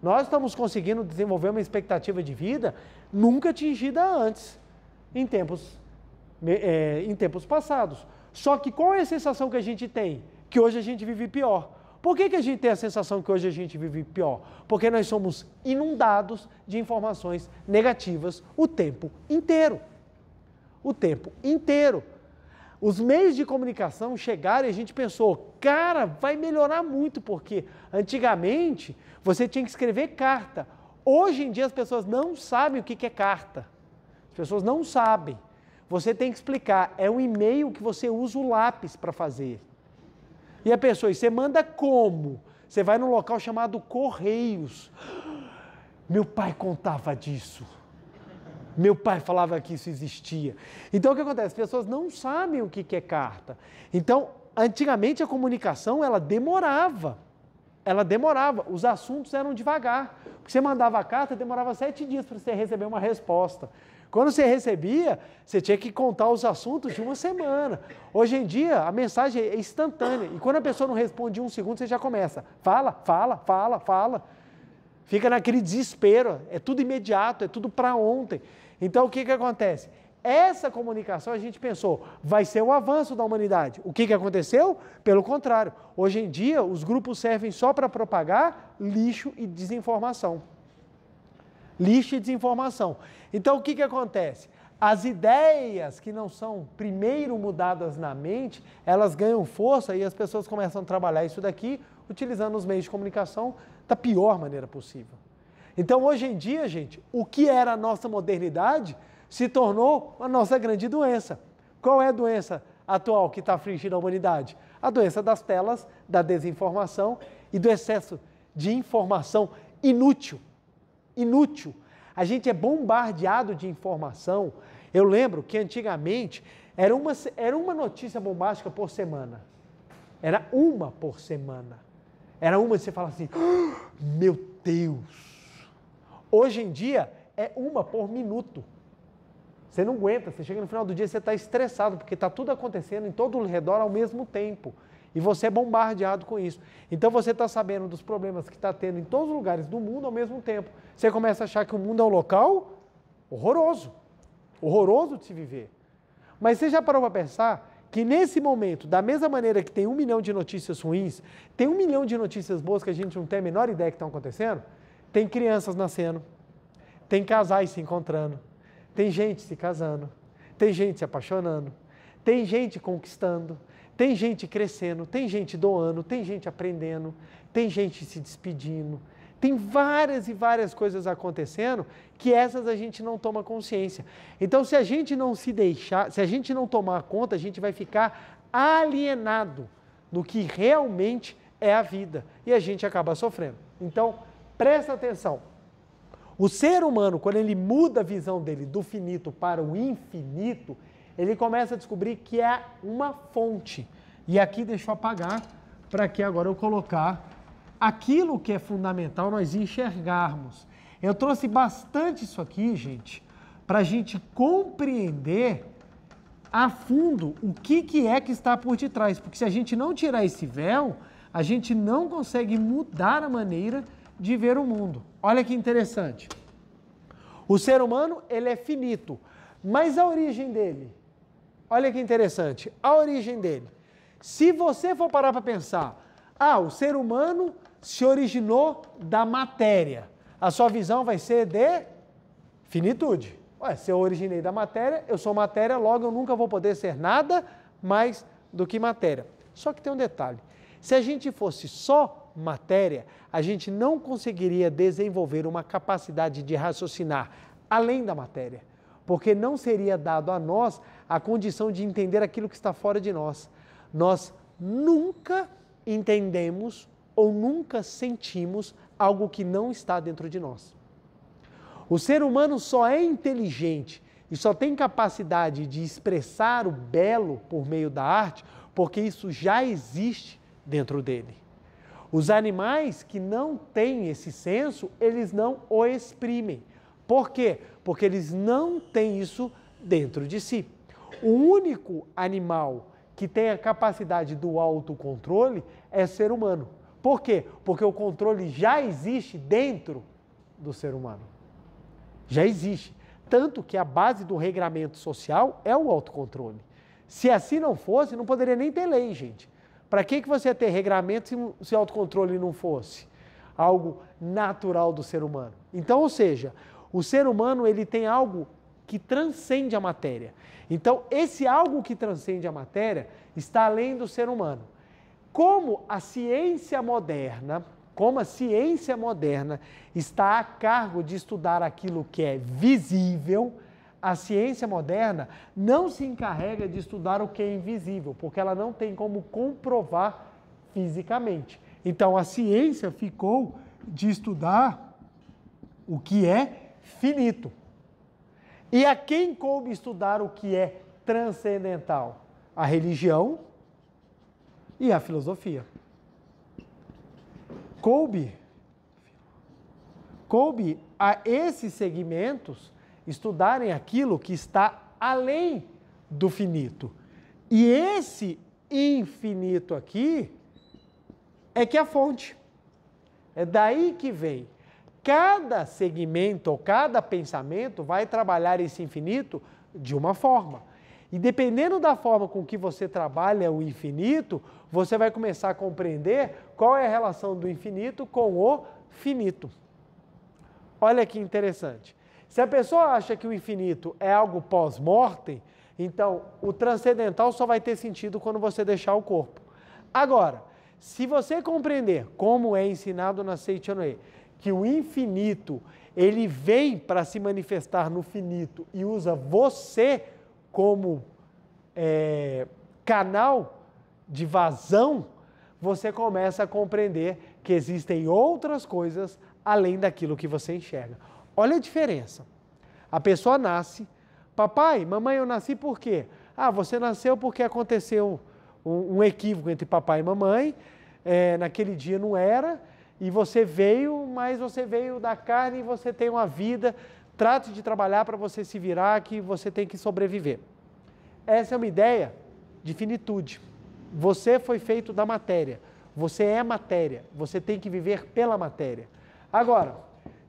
A: Nós estamos conseguindo desenvolver uma expectativa de vida nunca atingida antes, em tempos, é, em tempos passados. Só que qual é a sensação que a gente tem? Que hoje a gente vive pior. Por que, que a gente tem a sensação que hoje a gente vive pior? Porque nós somos inundados de informações negativas o tempo inteiro. O tempo inteiro os meios de comunicação chegaram e a gente pensou, cara, vai melhorar muito, porque antigamente você tinha que escrever carta. Hoje em dia as pessoas não sabem o que é carta. As pessoas não sabem. Você tem que explicar. É um e-mail que você usa o lápis para fazer. E a pessoa, e você manda como? Você vai num local chamado Correios. Meu pai contava disso. Meu pai falava que isso existia. Então o que acontece? As pessoas não sabem o que é carta. Então, antigamente a comunicação ela demorava. Ela demorava, os assuntos eram devagar. Porque você mandava a carta, demorava sete dias para você receber uma resposta. Quando você recebia, você tinha que contar os assuntos de uma semana. Hoje em dia, a mensagem é instantânea. E quando a pessoa não responde em um segundo, você já começa. Fala, fala, fala, fala. Fica naquele desespero. É tudo imediato, é tudo para ontem. Então o que, que acontece? Essa comunicação a gente pensou, vai ser o um avanço da humanidade. O que, que aconteceu? Pelo contrário. Hoje em dia, os grupos servem só para propagar lixo e desinformação. Lixo e desinformação. Então o que, que acontece? As ideias que não são primeiro mudadas na mente, elas ganham força e as pessoas começam a trabalhar isso daqui utilizando os meios de comunicação da pior maneira possível. Então, hoje em dia, gente, o que era a nossa modernidade se tornou a nossa grande doença. Qual é a doença atual que está afligindo a humanidade? A doença das telas, da desinformação e do excesso de informação inútil. Inútil. A gente é bombardeado de informação. Eu lembro que antigamente era uma, era uma notícia bombástica por semana. Era uma por semana. Era uma e você fala assim: oh, meu Deus! Hoje em dia, é uma por minuto. Você não aguenta, você chega no final do dia, você está estressado, porque está tudo acontecendo em todo o redor ao mesmo tempo. E você é bombardeado com isso. Então você está sabendo dos problemas que está tendo em todos os lugares do mundo ao mesmo tempo. Você começa a achar que o mundo é um local horroroso. Horroroso de se viver. Mas você já parou para pensar que nesse momento, da mesma maneira que tem um milhão de notícias ruins, tem um milhão de notícias boas que a gente não tem a menor ideia que estão acontecendo? Tem crianças nascendo, tem casais se encontrando, tem gente se casando, tem gente se apaixonando, tem gente conquistando, tem gente crescendo, tem gente doando, tem gente aprendendo, tem gente se despedindo. Tem várias e várias coisas acontecendo que essas a gente não toma consciência. Então, se a gente não se deixar, se a gente não tomar conta, a gente vai ficar alienado do que realmente é a vida e a gente acaba sofrendo. Então, Presta atenção. O ser humano, quando ele muda a visão dele do finito para o infinito, ele começa a descobrir que é uma fonte. E aqui deixa eu apagar para que agora eu colocar aquilo que é fundamental nós enxergarmos. Eu trouxe bastante isso aqui, gente, para a gente compreender a fundo o que, que é que está por detrás. Porque se a gente não tirar esse véu, a gente não consegue mudar a maneira de ver o mundo. Olha que interessante. O ser humano, ele é finito, mas a origem dele, olha que interessante, a origem dele. Se você for parar para pensar, ah, o ser humano se originou da matéria. A sua visão vai ser de finitude. Ué, se eu originei da matéria, eu sou matéria, logo eu nunca vou poder ser nada mais do que matéria. Só que tem um detalhe: se a gente fosse só matéria, a gente não conseguiria desenvolver uma capacidade de raciocinar além da matéria, porque não seria dado a nós a condição de entender aquilo que está fora de nós. Nós nunca entendemos ou nunca sentimos algo que não está dentro de nós. O ser humano só é inteligente e só tem capacidade de expressar o belo por meio da arte porque isso já existe dentro dele. Os animais que não têm esse senso, eles não o exprimem. Por quê? Porque eles não têm isso dentro de si. O único animal que tem a capacidade do autocontrole é ser humano. Por quê? Porque o controle já existe dentro do ser humano. Já existe. Tanto que a base do regramento social é o autocontrole. Se assim não fosse, não poderia nem ter lei, gente. Para que, que você ia ter regramento se, se autocontrole não fosse algo natural do ser humano? Então, ou seja, o ser humano ele tem algo que transcende a matéria. Então, esse algo que transcende a matéria está além do ser humano. Como a ciência moderna, como a ciência moderna está a cargo de estudar aquilo que é visível, a ciência moderna não se encarrega de estudar o que é invisível, porque ela não tem como comprovar fisicamente. Então a ciência ficou de estudar o que é finito. E a quem coube estudar o que é transcendental? A religião e a filosofia. Coube, coube a esses segmentos estudarem aquilo que está além do finito. E esse infinito aqui é que é a fonte. É daí que vem. Cada segmento ou cada pensamento vai trabalhar esse infinito de uma forma. E dependendo da forma com que você trabalha o infinito, você vai começar a compreender qual é a relação do infinito com o finito. Olha que interessante. Se a pessoa acha que o infinito é algo pós morte então o transcendental só vai ter sentido quando você deixar o corpo. Agora, se você compreender como é ensinado na Seichonoe, que o infinito ele vem para se manifestar no finito e usa você como é, canal de vazão, você começa a compreender que existem outras coisas além daquilo que você enxerga. Olha a diferença. A pessoa nasce, papai, mamãe, eu nasci por quê? Ah, você nasceu porque aconteceu um, um equívoco entre papai e mamãe, é, naquele dia não era, e você veio, mas você veio da carne e você tem uma vida, trate de trabalhar para você se virar, que você tem que sobreviver. Essa é uma ideia de finitude. Você foi feito da matéria, você é matéria, você tem que viver pela matéria. Agora,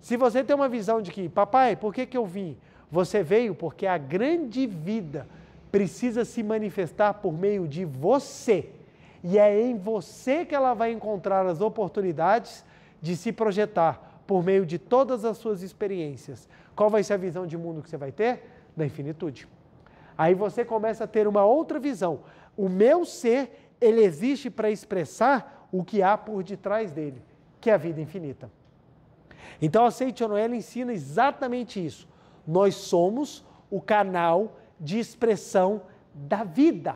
A: se você tem uma visão de que, papai, por que, que eu vim? Você veio porque a grande vida precisa se manifestar por meio de você. E é em você que ela vai encontrar as oportunidades de se projetar por meio de todas as suas experiências. Qual vai ser a visão de mundo que você vai ter? Da infinitude. Aí você começa a ter uma outra visão. O meu ser, ele existe para expressar o que há por detrás dele, que é a vida infinita. Então a Seite ela ensina exatamente isso. Nós somos o canal de expressão da vida.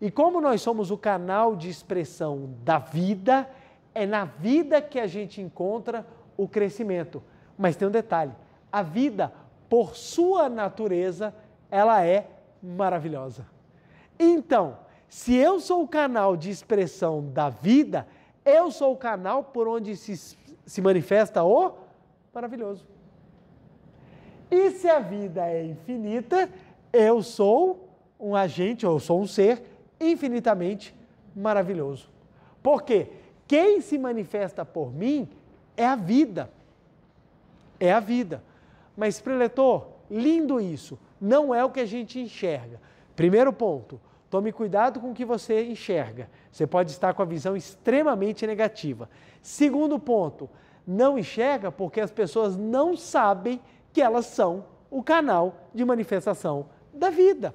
A: E como nós somos o canal de expressão da vida, é na vida que a gente encontra o crescimento. Mas tem um detalhe: a vida, por sua natureza, ela é maravilhosa. Então, se eu sou o canal de expressão da vida, eu sou o canal por onde se se manifesta o maravilhoso. E se a vida é infinita, eu sou um agente, eu sou um ser infinitamente maravilhoso. Porque quem se manifesta por mim é a vida. É a vida. Mas, preletor, lindo isso. Não é o que a gente enxerga. Primeiro ponto Tome cuidado com o que você enxerga. Você pode estar com a visão extremamente negativa. Segundo ponto, não enxerga porque as pessoas não sabem que elas são o canal de manifestação da vida.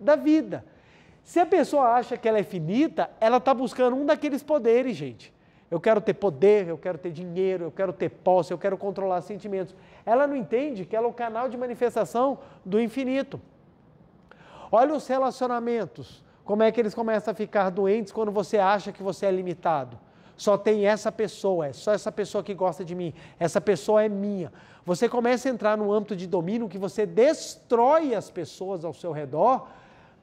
A: Da vida. Se a pessoa acha que ela é finita, ela está buscando um daqueles poderes, gente. Eu quero ter poder, eu quero ter dinheiro, eu quero ter posse, eu quero controlar sentimentos. Ela não entende que ela é o canal de manifestação do infinito. Olha os relacionamentos, como é que eles começam a ficar doentes quando você acha que você é limitado. Só tem essa pessoa, é só essa pessoa que gosta de mim, essa pessoa é minha. Você começa a entrar no âmbito de domínio que você destrói as pessoas ao seu redor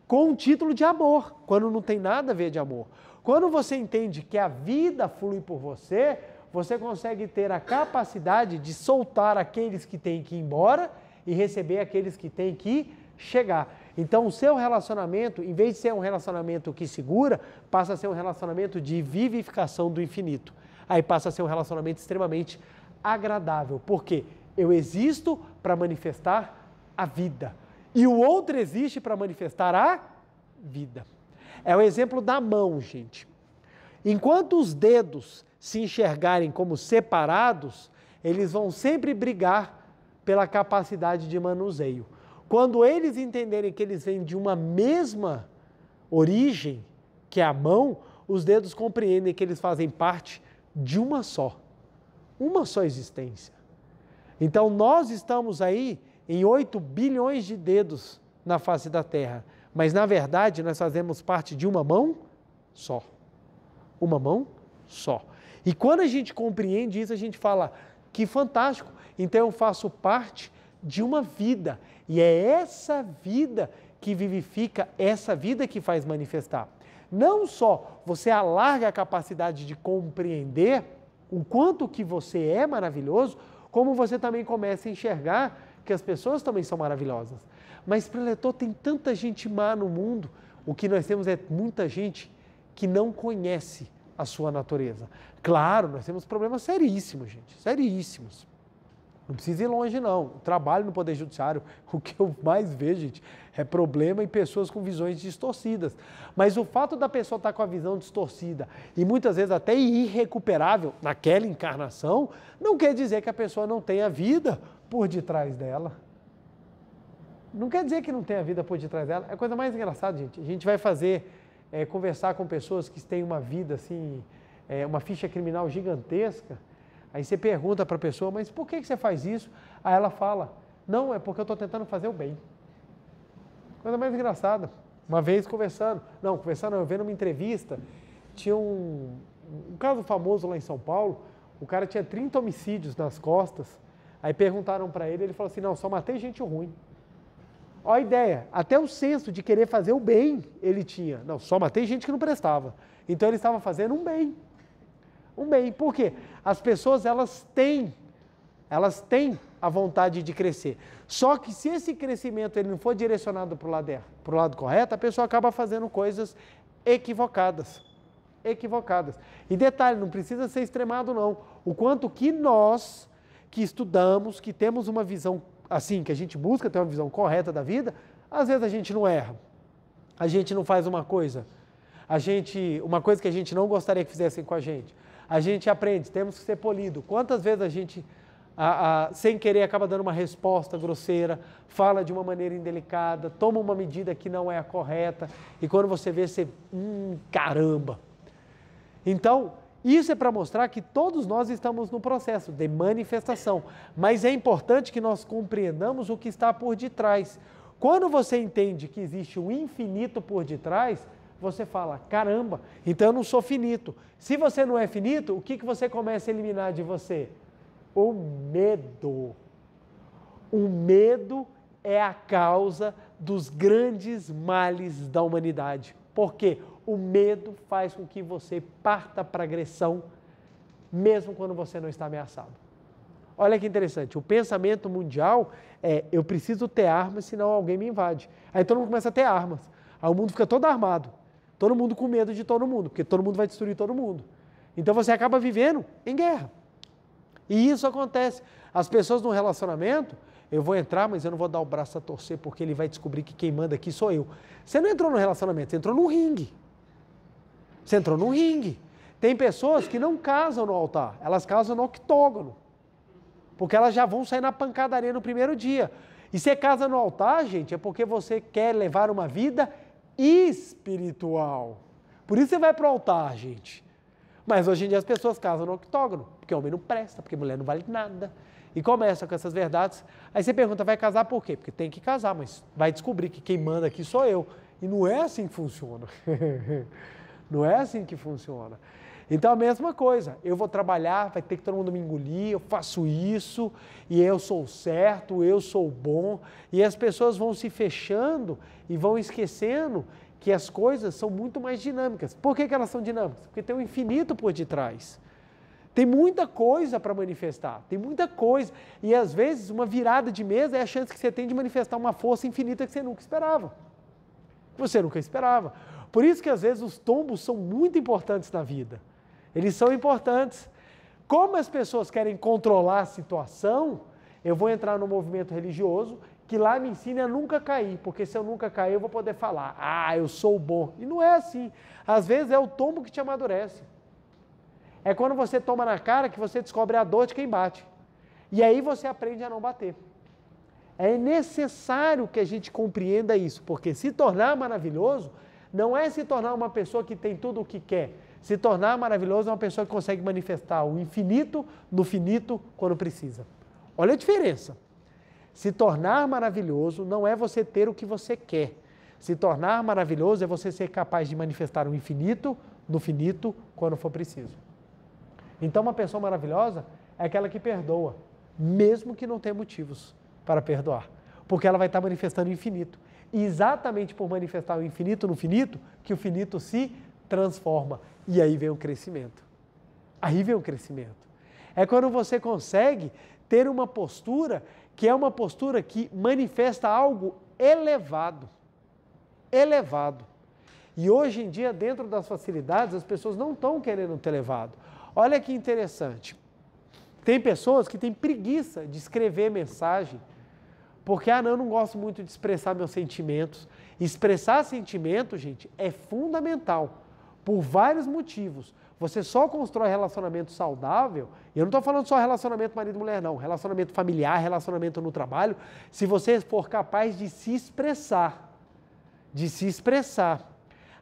A: com o título de amor, quando não tem nada a ver de amor. Quando você entende que a vida flui por você, você consegue ter a capacidade de soltar aqueles que têm que ir embora e receber aqueles que têm que chegar. Então, o seu relacionamento, em vez de ser um relacionamento que segura, passa a ser um relacionamento de vivificação do infinito. Aí passa a ser um relacionamento extremamente agradável, porque eu existo para manifestar a vida e o outro existe para manifestar a vida. É o exemplo da mão, gente. Enquanto os dedos se enxergarem como separados, eles vão sempre brigar pela capacidade de manuseio. Quando eles entenderem que eles vêm de uma mesma origem, que é a mão, os dedos compreendem que eles fazem parte de uma só, uma só existência. Então nós estamos aí em 8 bilhões de dedos na face da Terra, mas na verdade nós fazemos parte de uma mão só. Uma mão só. E quando a gente compreende isso, a gente fala: que fantástico! Então eu faço parte de uma vida. E é essa vida que vivifica, é essa vida que faz manifestar. Não só você alarga a capacidade de compreender o quanto que você é maravilhoso, como você também começa a enxergar que as pessoas também são maravilhosas. Mas, preletor, tem tanta gente má no mundo, o que nós temos é muita gente que não conhece a sua natureza. Claro, nós temos problemas seríssimos, gente, seríssimos. Não precisa ir longe, não. Trabalho no Poder Judiciário, o que eu mais vejo, gente, é problema e pessoas com visões distorcidas. Mas o fato da pessoa estar tá com a visão distorcida e muitas vezes até irrecuperável naquela encarnação, não quer dizer que a pessoa não tenha vida por detrás dela. Não quer dizer que não tenha vida por detrás dela. É a coisa mais engraçada, gente. A gente vai fazer, é, conversar com pessoas que têm uma vida assim, é, uma ficha criminal gigantesca Aí você pergunta para a pessoa, mas por que você faz isso? Aí ela fala, não, é porque eu estou tentando fazer o bem. Coisa mais engraçada. Uma vez conversando, não, conversando, eu vendo uma entrevista, tinha um, um caso famoso lá em São Paulo, o cara tinha 30 homicídios nas costas, aí perguntaram para ele, ele falou assim, não, só matei gente ruim. Olha a ideia, até o senso de querer fazer o bem ele tinha. Não, só matei gente que não prestava. Então ele estava fazendo um bem um bem. Por quê? As pessoas elas têm, elas têm a vontade de crescer. Só que se esse crescimento ele não for direcionado para o lado, pro lado correto, a pessoa acaba fazendo coisas equivocadas. Equivocadas. E detalhe, não precisa ser extremado, não. O quanto que nós, que estudamos, que temos uma visão assim, que a gente busca ter uma visão correta da vida, às vezes a gente não erra. A gente não faz uma coisa. A gente, uma coisa que a gente não gostaria que fizessem com a gente a gente aprende, temos que ser polido. Quantas vezes a gente, a, a, sem querer, acaba dando uma resposta grosseira, fala de uma maneira indelicada, toma uma medida que não é a correta, e quando você vê, você, hum, caramba. Então, isso é para mostrar que todos nós estamos no processo de manifestação, mas é importante que nós compreendamos o que está por detrás. Quando você entende que existe o infinito por detrás, você fala, caramba, então eu não sou finito. Se você não é finito, o que, que você começa a eliminar de você? O medo. O medo é a causa dos grandes males da humanidade. Por quê? O medo faz com que você parta para agressão, mesmo quando você não está ameaçado. Olha que interessante, o pensamento mundial é eu preciso ter armas, senão alguém me invade. Aí todo mundo começa a ter armas. Aí o mundo fica todo armado. Todo mundo com medo de todo mundo, porque todo mundo vai destruir todo mundo. Então você acaba vivendo em guerra. E isso acontece. As pessoas num relacionamento, eu vou entrar, mas eu não vou dar o braço a torcer, porque ele vai descobrir que quem manda aqui sou eu. Você não entrou no relacionamento, você entrou no ringue. Você entrou no ringue. Tem pessoas que não casam no altar, elas casam no octógono. Porque elas já vão sair na pancadaria no primeiro dia. E você casa no altar, gente, é porque você quer levar uma vida espiritual. Por isso você vai para o altar, gente. Mas hoje em dia as pessoas casam no octógono, porque homem não presta, porque mulher não vale nada. E começa com essas verdades. Aí você pergunta, vai casar por quê? Porque tem que casar, mas vai descobrir que quem manda aqui sou eu. E não é assim que funciona. não é assim que funciona. Então a mesma coisa, eu vou trabalhar, vai ter que todo mundo me engolir, eu faço isso, e eu sou certo, eu sou bom, e as pessoas vão se fechando e vão esquecendo que as coisas são muito mais dinâmicas. Por que, que elas são dinâmicas? Porque tem um infinito por detrás. Tem muita coisa para manifestar, tem muita coisa. E às vezes uma virada de mesa é a chance que você tem de manifestar uma força infinita que você nunca esperava. Que você nunca esperava. Por isso que às vezes os tombos são muito importantes na vida. Eles são importantes. Como as pessoas querem controlar a situação, eu vou entrar no movimento religioso que lá me ensina a nunca cair, porque se eu nunca cair, eu vou poder falar, ah, eu sou bom. E não é assim. Às vezes é o tombo que te amadurece. É quando você toma na cara que você descobre a dor de quem bate. E aí você aprende a não bater. É necessário que a gente compreenda isso, porque se tornar maravilhoso não é se tornar uma pessoa que tem tudo o que quer, se tornar maravilhoso é uma pessoa que consegue manifestar o infinito no finito quando precisa. Olha a diferença. Se tornar maravilhoso não é você ter o que você quer. Se tornar maravilhoso é você ser capaz de manifestar o infinito no finito quando for preciso. Então, uma pessoa maravilhosa é aquela que perdoa, mesmo que não tenha motivos para perdoar, porque ela vai estar manifestando o infinito. E exatamente por manifestar o infinito no finito, que o finito se transforma. E aí vem o crescimento. Aí vem o crescimento. É quando você consegue ter uma postura que é uma postura que manifesta algo elevado. Elevado. E hoje em dia, dentro das facilidades, as pessoas não estão querendo ter elevado. Olha que interessante. Tem pessoas que têm preguiça de escrever mensagem, porque, ah, não, eu não gosto muito de expressar meus sentimentos. Expressar sentimento, gente, é fundamental por vários motivos. Você só constrói relacionamento saudável, e eu não estou falando só relacionamento marido-mulher, não, relacionamento familiar, relacionamento no trabalho, se você for capaz de se expressar. De se expressar.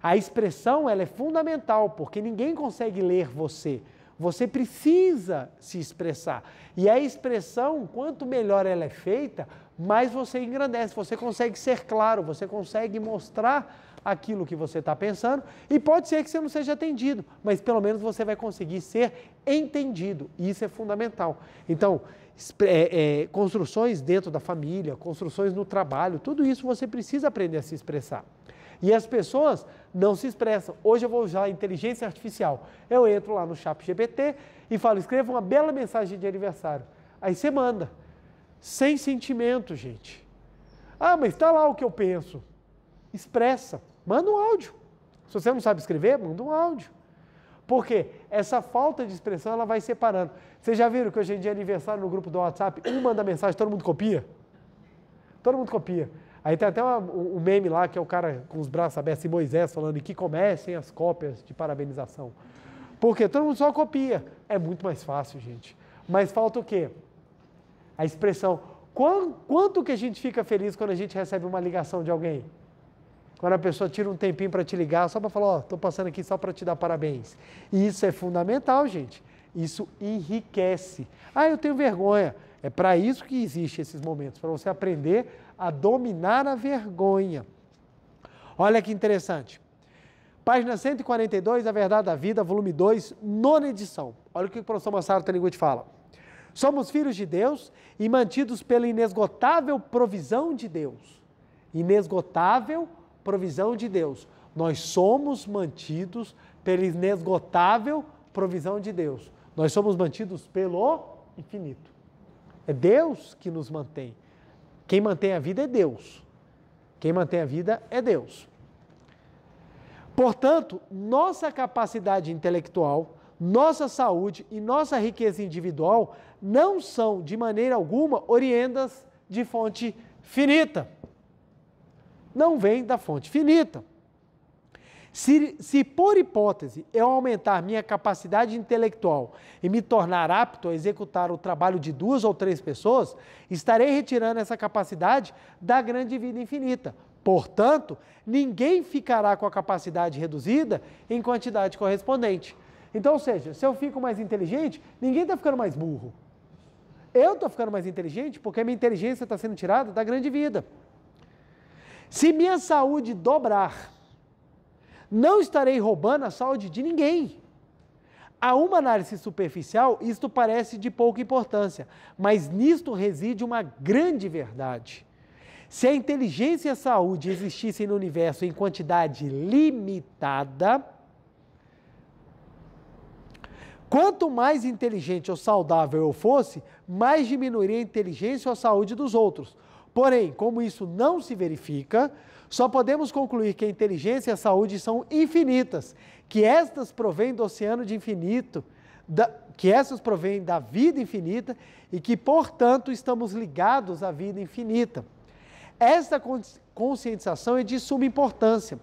A: A expressão ela é fundamental, porque ninguém consegue ler você. Você precisa se expressar. E a expressão, quanto melhor ela é feita, mais você engrandece, você consegue ser claro, você consegue mostrar aquilo que você está pensando e pode ser que você não seja atendido, mas pelo menos você vai conseguir ser entendido. E isso é fundamental. Então, é, é, construções dentro da família, construções no trabalho, tudo isso você precisa aprender a se expressar. E as pessoas não se expressam. Hoje eu vou usar inteligência artificial. Eu entro lá no chat GPT e falo, escreva uma bela mensagem de aniversário. Aí você manda. Sem sentimento, gente. Ah, mas está lá o que eu penso. Expressa. Manda um áudio. Se você não sabe escrever, manda um áudio. Porque essa falta de expressão ela vai separando. Vocês já viram que hoje em dia é aniversário no grupo do WhatsApp, um manda mensagem, todo mundo copia? Todo mundo copia. Aí tem até uma, um meme lá que é o cara com os braços abertos e assim, Moisés falando que comecem as cópias de parabenização. Porque todo mundo só copia. É muito mais fácil, gente. Mas falta o quê? A expressão. Quanto que a gente fica feliz quando a gente recebe uma ligação de alguém? Quando a pessoa tira um tempinho para te ligar, só para falar, ó, oh, estou passando aqui só para te dar parabéns. E isso é fundamental, gente. Isso enriquece. Ah, eu tenho vergonha. É para isso que existem esses momentos, para você aprender a dominar a vergonha. Olha que interessante. Página 142, A Verdade da Vida, volume 2, nona edição. Olha o que o professor Massaro te fala. Somos filhos de Deus e mantidos pela inesgotável provisão de Deus. Inesgotável provisão de Deus. Nós somos mantidos pela inesgotável provisão de Deus. Nós somos mantidos pelo infinito. É Deus que nos mantém. Quem mantém a vida é Deus. Quem mantém a vida é Deus. Portanto, nossa capacidade intelectual, nossa saúde e nossa riqueza individual não são, de maneira alguma, oriendas de fonte finita não vem da fonte finita. Se, se, por hipótese, eu aumentar minha capacidade intelectual e me tornar apto a executar o trabalho de duas ou três pessoas, estarei retirando essa capacidade da grande vida infinita. Portanto, ninguém ficará com a capacidade reduzida em quantidade correspondente. Então, ou seja, se eu fico mais inteligente, ninguém está ficando mais burro. Eu estou ficando mais inteligente porque minha inteligência está sendo tirada da grande vida. Se minha saúde dobrar, não estarei roubando a saúde de ninguém. A uma análise superficial, isto parece de pouca importância, mas nisto reside uma grande verdade. Se a inteligência e a saúde existissem no universo em quantidade limitada, quanto mais inteligente ou saudável eu fosse, mais diminuiria a inteligência ou a saúde dos outros. Porém, como isso não se verifica, só podemos concluir que a inteligência e a saúde são infinitas, que estas provêm do oceano de infinito, da, que estas provêm da vida infinita e que, portanto, estamos ligados à vida infinita. Esta conscientização é de suma importância.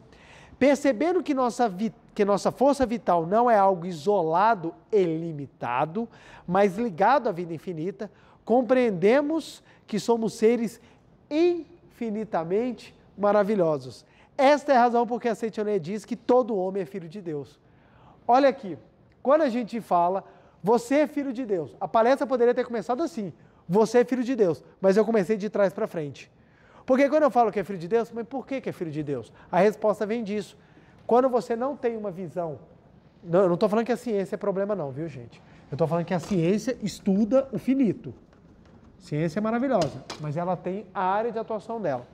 A: Percebendo que nossa, que nossa força vital não é algo isolado e limitado, mas ligado à vida infinita, compreendemos que somos seres infinitos infinitamente maravilhosos. Esta é a razão por que a Seitonê diz que todo homem é filho de Deus. Olha aqui, quando a gente fala, você é filho de Deus, a palestra poderia ter começado assim, você é filho de Deus, mas eu comecei de trás para frente. Porque quando eu falo que é filho de Deus, mas por que, que é filho de Deus? A resposta vem disso. Quando você não tem uma visão, não, não estou falando que a ciência é problema não, viu gente? Eu estou falando que a ciência estuda o finito. Ciência é maravilhosa, mas ela tem a área de atuação dela.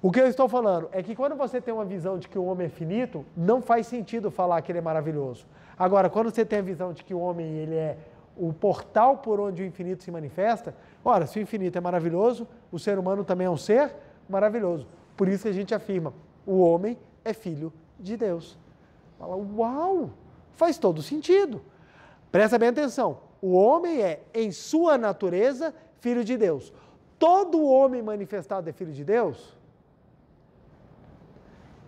A: O que eu estou falando é que quando você tem uma visão de que o homem é finito, não faz sentido falar que ele é maravilhoso. Agora, quando você tem a visão de que o homem ele é o portal por onde o infinito se manifesta, ora, se o infinito é maravilhoso, o ser humano também é um ser maravilhoso. Por isso a gente afirma, o homem é filho de Deus. Fala, uau, faz todo sentido. Presta bem atenção o homem é, em sua natureza, filho de Deus. Todo homem manifestado é filho de Deus?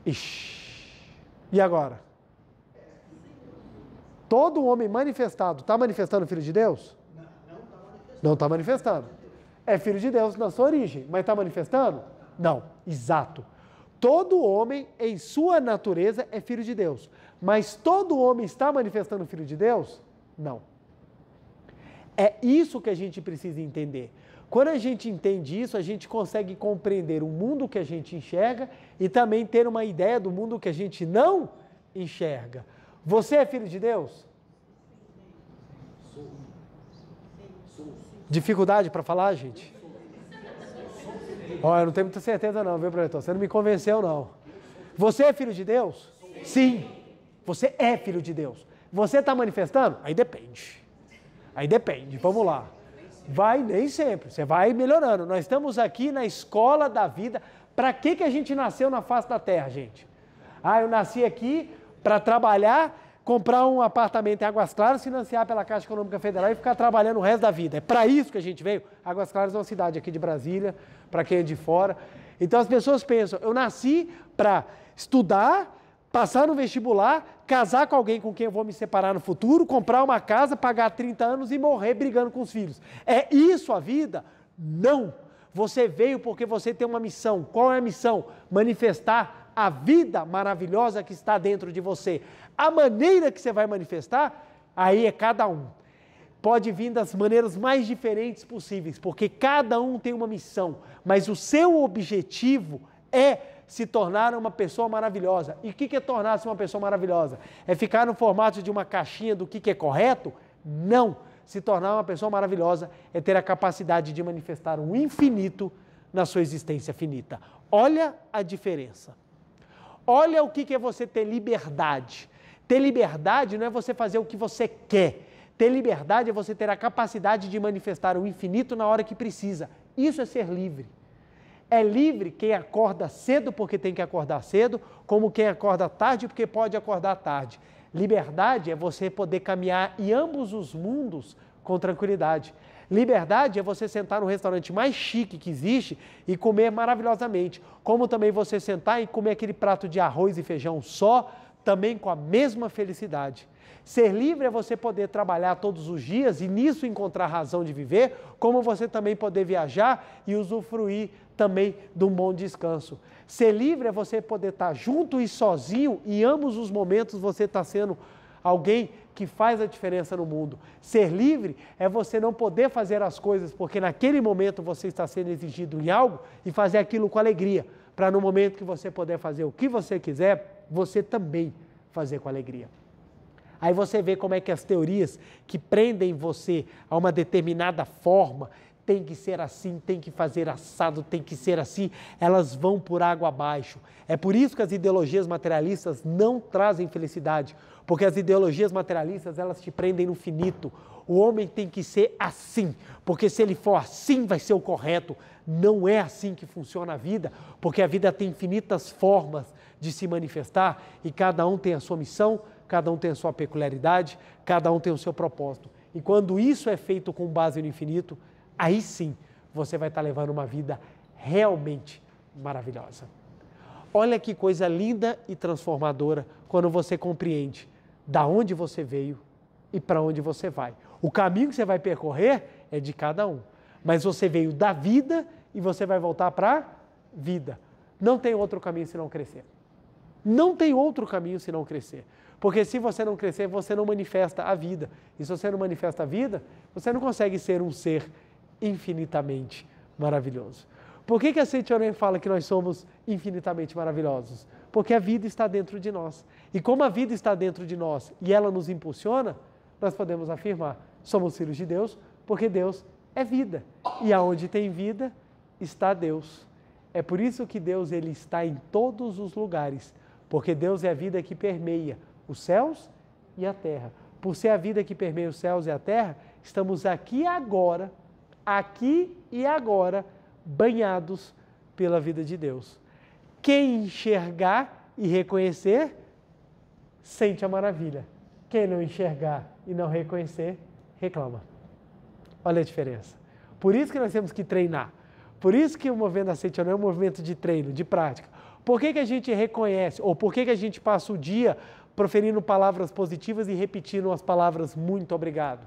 A: Ixi. E agora? Todo homem manifestado está manifestando filho de Deus? Não está manifestando. É filho de Deus na sua origem, mas está manifestando? Não, exato. Todo homem, em sua natureza, é filho de Deus. Mas todo homem está manifestando filho de Deus? Não. É isso que a gente precisa entender. Quando a gente entende isso, a gente consegue compreender o mundo que a gente enxerga e também ter uma ideia do mundo que a gente não enxerga. Você é filho de Deus? Sou. Dificuldade para falar, gente? Olha, eu não tenho muita certeza não, viu, proletor? Você não me convenceu não. Você é filho de Deus? Sim. Você é filho de Deus. Você está manifestando? Aí depende. Aí depende, vamos lá. Vai nem sempre, você vai melhorando. Nós estamos aqui na escola da vida. Para que, que a gente nasceu na face da terra, gente? Ah, eu nasci aqui para trabalhar, comprar um apartamento em Águas Claras, financiar pela Caixa Econômica Federal e ficar trabalhando o resto da vida. É para isso que a gente veio. Águas Claras é uma cidade aqui de Brasília, para quem é de fora. Então as pessoas pensam, eu nasci para estudar, passar no vestibular, casar com alguém com quem eu vou me separar no futuro, comprar uma casa, pagar 30 anos e morrer brigando com os filhos. É isso a vida? Não! Você veio porque você tem uma missão. Qual é a missão? Manifestar a vida maravilhosa que está dentro de você. A maneira que você vai manifestar, aí é cada um. Pode vir das maneiras mais diferentes possíveis, porque cada um tem uma missão, mas o seu objetivo é se tornar uma pessoa maravilhosa. E o que é tornar-se uma pessoa maravilhosa? É ficar no formato de uma caixinha do que é correto? Não! Se tornar uma pessoa maravilhosa é ter a capacidade de manifestar o um infinito na sua existência finita. Olha a diferença. Olha o que é você ter liberdade. Ter liberdade não é você fazer o que você quer. Ter liberdade é você ter a capacidade de manifestar o infinito na hora que precisa. Isso é ser livre. É livre quem acorda cedo porque tem que acordar cedo, como quem acorda tarde porque pode acordar tarde. Liberdade é você poder caminhar em ambos os mundos com tranquilidade. Liberdade é você sentar no restaurante mais chique que existe e comer maravilhosamente. Como também você sentar e comer aquele prato de arroz e feijão só, também com a mesma felicidade. Ser livre é você poder trabalhar todos os dias e nisso encontrar razão de viver, como você também poder viajar e usufruir também de um bom descanso. Ser livre é você poder estar junto e sozinho, e ambos os momentos você está sendo alguém que faz a diferença no mundo. Ser livre é você não poder fazer as coisas porque naquele momento você está sendo exigido em algo e fazer aquilo com alegria, para no momento que você puder fazer o que você quiser, você também fazer com alegria. Aí você vê como é que as teorias que prendem você a uma determinada forma tem que ser assim, tem que fazer assado, tem que ser assim, elas vão por água abaixo. É por isso que as ideologias materialistas não trazem felicidade, porque as ideologias materialistas elas te prendem no finito. O homem tem que ser assim, porque se ele for assim vai ser o correto. Não é assim que funciona a vida, porque a vida tem infinitas formas de se manifestar e cada um tem a sua missão, cada um tem a sua peculiaridade, cada um tem o seu propósito. E quando isso é feito com base no infinito, aí sim você vai estar levando uma vida realmente maravilhosa. Olha que coisa linda e transformadora quando você compreende da onde você veio e para onde você vai. O caminho que você vai percorrer é de cada um, mas você veio da vida e você vai voltar para a vida. Não tem outro caminho se não crescer. Não tem outro caminho se não crescer. Porque se você não crescer, você não manifesta a vida. E se você não manifesta a vida, você não consegue ser um ser infinitamente maravilhoso. Por que, que a saint fala que nós somos infinitamente maravilhosos? Porque a vida está dentro de nós. E como a vida está dentro de nós e ela nos impulsiona, nós podemos afirmar: somos filhos de Deus, porque Deus é vida. E aonde tem vida, está Deus. É por isso que Deus ele está em todos os lugares, porque Deus é a vida que permeia os céus e a terra. Por ser a vida que permeia os céus e a terra, estamos aqui agora aqui e agora, banhados pela vida de Deus. Quem enxergar e reconhecer, sente a maravilha. Quem não enxergar e não reconhecer, reclama. Olha a diferença. Por isso que nós temos que treinar. Por isso que o movimento da é um movimento de treino, de prática. Por que, que a gente reconhece, ou por que, que a gente passa o dia proferindo palavras positivas e repetindo as palavras muito obrigado?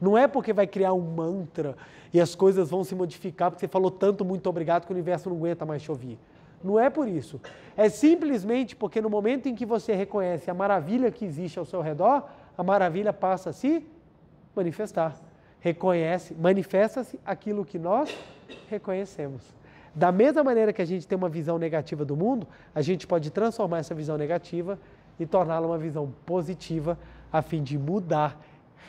A: Não é porque vai criar um mantra e as coisas vão se modificar porque você falou tanto muito obrigado que o universo não aguenta mais chover. Não é por isso. É simplesmente porque no momento em que você reconhece a maravilha que existe ao seu redor, a maravilha passa a se manifestar. Reconhece, manifesta-se aquilo que nós reconhecemos. Da mesma maneira que a gente tem uma visão negativa do mundo, a gente pode transformar essa visão negativa e torná-la uma visão positiva, a fim de mudar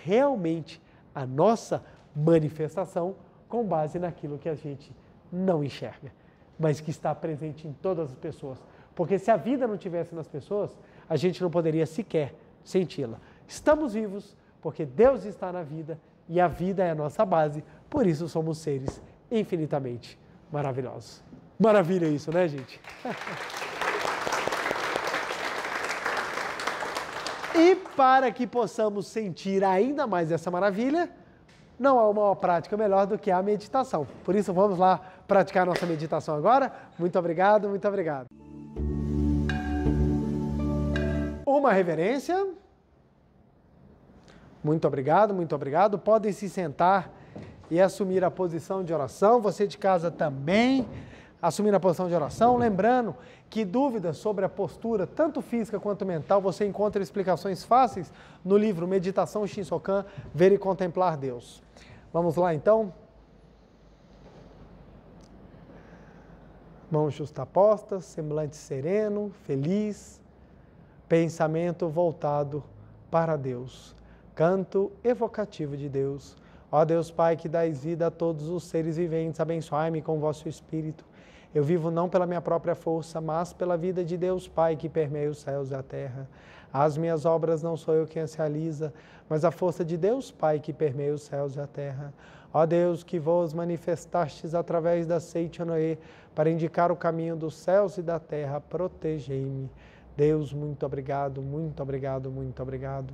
A: realmente a nossa manifestação com base naquilo que a gente não enxerga, mas que está presente em todas as pessoas. Porque se a vida não tivesse nas pessoas, a gente não poderia sequer senti-la. Estamos vivos porque Deus está na vida e a vida é a nossa base, por isso somos seres infinitamente maravilhosos. Maravilha isso, né, gente? e para que possamos sentir ainda mais essa maravilha, não há uma prática melhor do que a meditação. Por isso, vamos lá praticar nossa meditação agora. Muito obrigado, muito obrigado. Uma reverência. Muito obrigado, muito obrigado. Podem se sentar e assumir a posição de oração. Você de casa também assumir a posição de oração. Lembrando que dúvidas sobre a postura, tanto física quanto mental, você encontra explicações fáceis no livro Meditação Shinsokan, Ver e Contemplar Deus. Vamos lá então? Mãos justapostas, semblante sereno, feliz, pensamento voltado para Deus. Canto evocativo de Deus. Ó Deus Pai, que dais vida a todos os seres viventes, abençoai-me com vosso Espírito eu vivo não pela minha própria força, mas pela vida de Deus Pai que permeia os céus e a terra. As minhas obras não sou eu quem as realiza, mas a força de Deus Pai que permeia os céus e a terra. Ó Deus, que vós manifestastes através da Noé para indicar o caminho dos céus e da terra, protegei-me. Deus, muito obrigado, muito obrigado, muito obrigado.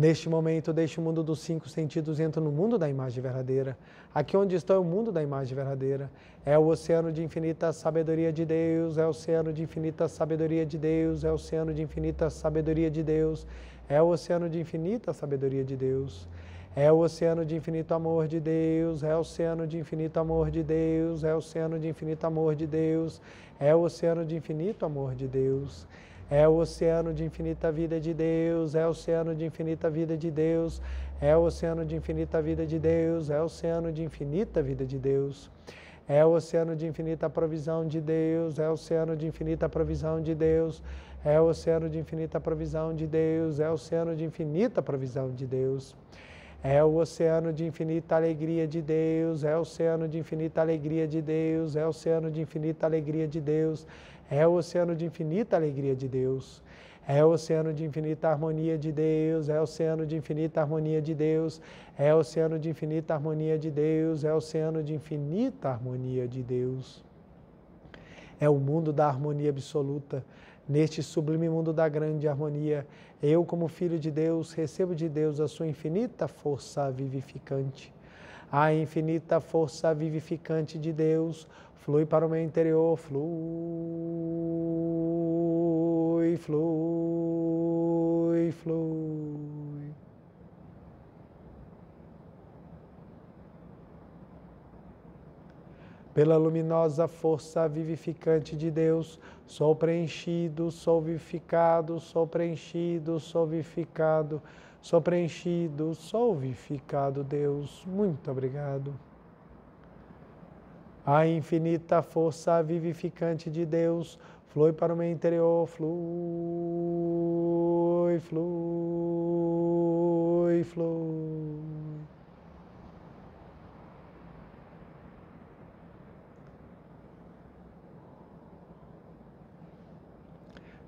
A: Neste momento, deixe o mundo dos cinco sentidos e entra no mundo da imagem verdadeira. Aqui onde estou é o mundo da imagem verdadeira. É o oceano de infinita sabedoria de Deus, é o oceano de infinita sabedoria de Deus, é o oceano de infinita sabedoria de Deus, é o oceano de infinita sabedoria de Deus. É o oceano de infinito amor de Deus, é o oceano de infinito amor de Deus, é o oceano de infinito amor de Deus, é o oceano de infinito amor de Deus. É é o oceano de infinita vida de Deus, é o oceano de infinita vida de Deus, é o oceano de infinita vida de Deus, é o oceano de infinita vida de Deus. É o oceano de infinita provisão de Deus, é o oceano de infinita provisão de Deus, é o oceano de infinita provisão de Deus, é o oceano de infinita provisão de Deus. É o oceano de infinita alegria de Deus, é o oceano de infinita alegria de Deus, é o oceano de infinita alegria de Deus, é o oceano de infinita alegria de Deus. É o oceano de infinita harmonia de Deus, é o oceano de infinita harmonia de Deus, é o oceano de infinita harmonia de Deus, é o oceano de infinita harmonia de Deus. É o mundo da harmonia absoluta, neste sublime mundo da grande harmonia. Eu, como filho de Deus, recebo de Deus a sua infinita força vivificante. A infinita força vivificante de Deus, flui para o meu interior, flui, flui, flui. Pela luminosa força vivificante de Deus, sou preenchido, sou vivificado, sou preenchido, sou vivificado, sou preenchido, sou vivificado, Deus. Muito obrigado. A infinita força vivificante de Deus flui para o meu interior, flui, flui, flui.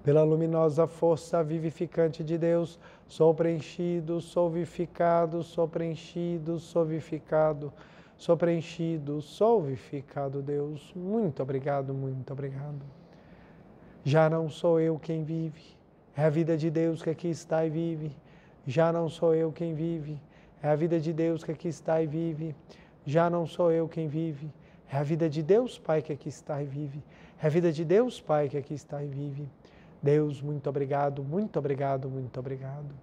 A: Pela luminosa força vivificante de Deus, sou preenchido, sou vivificado, sou preenchido, sou vivificado. Sou preenchido, sou vivificado, Deus. Muito obrigado, muito obrigado. Já não sou eu quem vive, é a vida de Deus que aqui está e vive. Já não sou eu quem vive, é a vida de Deus que aqui está e vive. Já não sou eu quem vive, é a vida de Deus Pai que aqui está e vive. É a vida de Deus Pai que aqui está e vive. Deus, muito obrigado, muito obrigado, muito obrigado.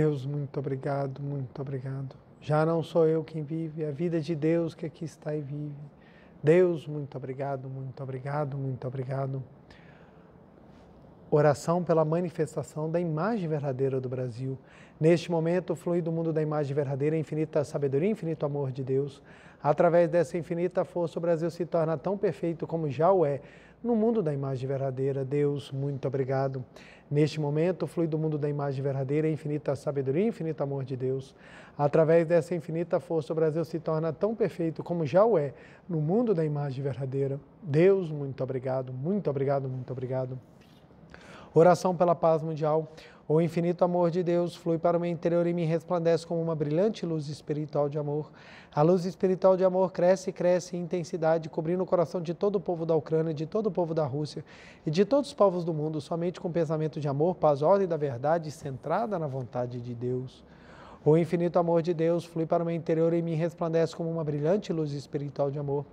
A: Deus, muito obrigado, muito obrigado. Já não sou eu quem vive, é a vida de Deus que aqui está e vive. Deus, muito obrigado, muito obrigado, muito obrigado. Oração pela manifestação da imagem verdadeira do Brasil. Neste momento, flui do mundo da imagem verdadeira, infinita sabedoria, infinito amor de Deus. Através dessa infinita força, o Brasil se torna tão perfeito como já o é, no mundo da imagem verdadeira. Deus, muito obrigado. Neste momento, flui do mundo da imagem verdadeira a infinita sabedoria e infinito amor de Deus. Através dessa infinita força, o Brasil se torna tão perfeito como já o é no mundo da imagem verdadeira. Deus, muito obrigado, muito obrigado, muito obrigado. Oração pela paz mundial. O infinito amor de Deus flui para o meu interior e me resplandece como uma brilhante luz espiritual de amor. A luz espiritual de amor cresce e cresce em intensidade, cobrindo o coração de todo o povo da Ucrânia, de todo o povo da Rússia e de todos os povos do mundo, somente com pensamento de amor, paz, ordem da verdade, centrada na vontade de Deus. O infinito amor de Deus flui para o meu interior e me resplandece como uma brilhante luz espiritual de amor.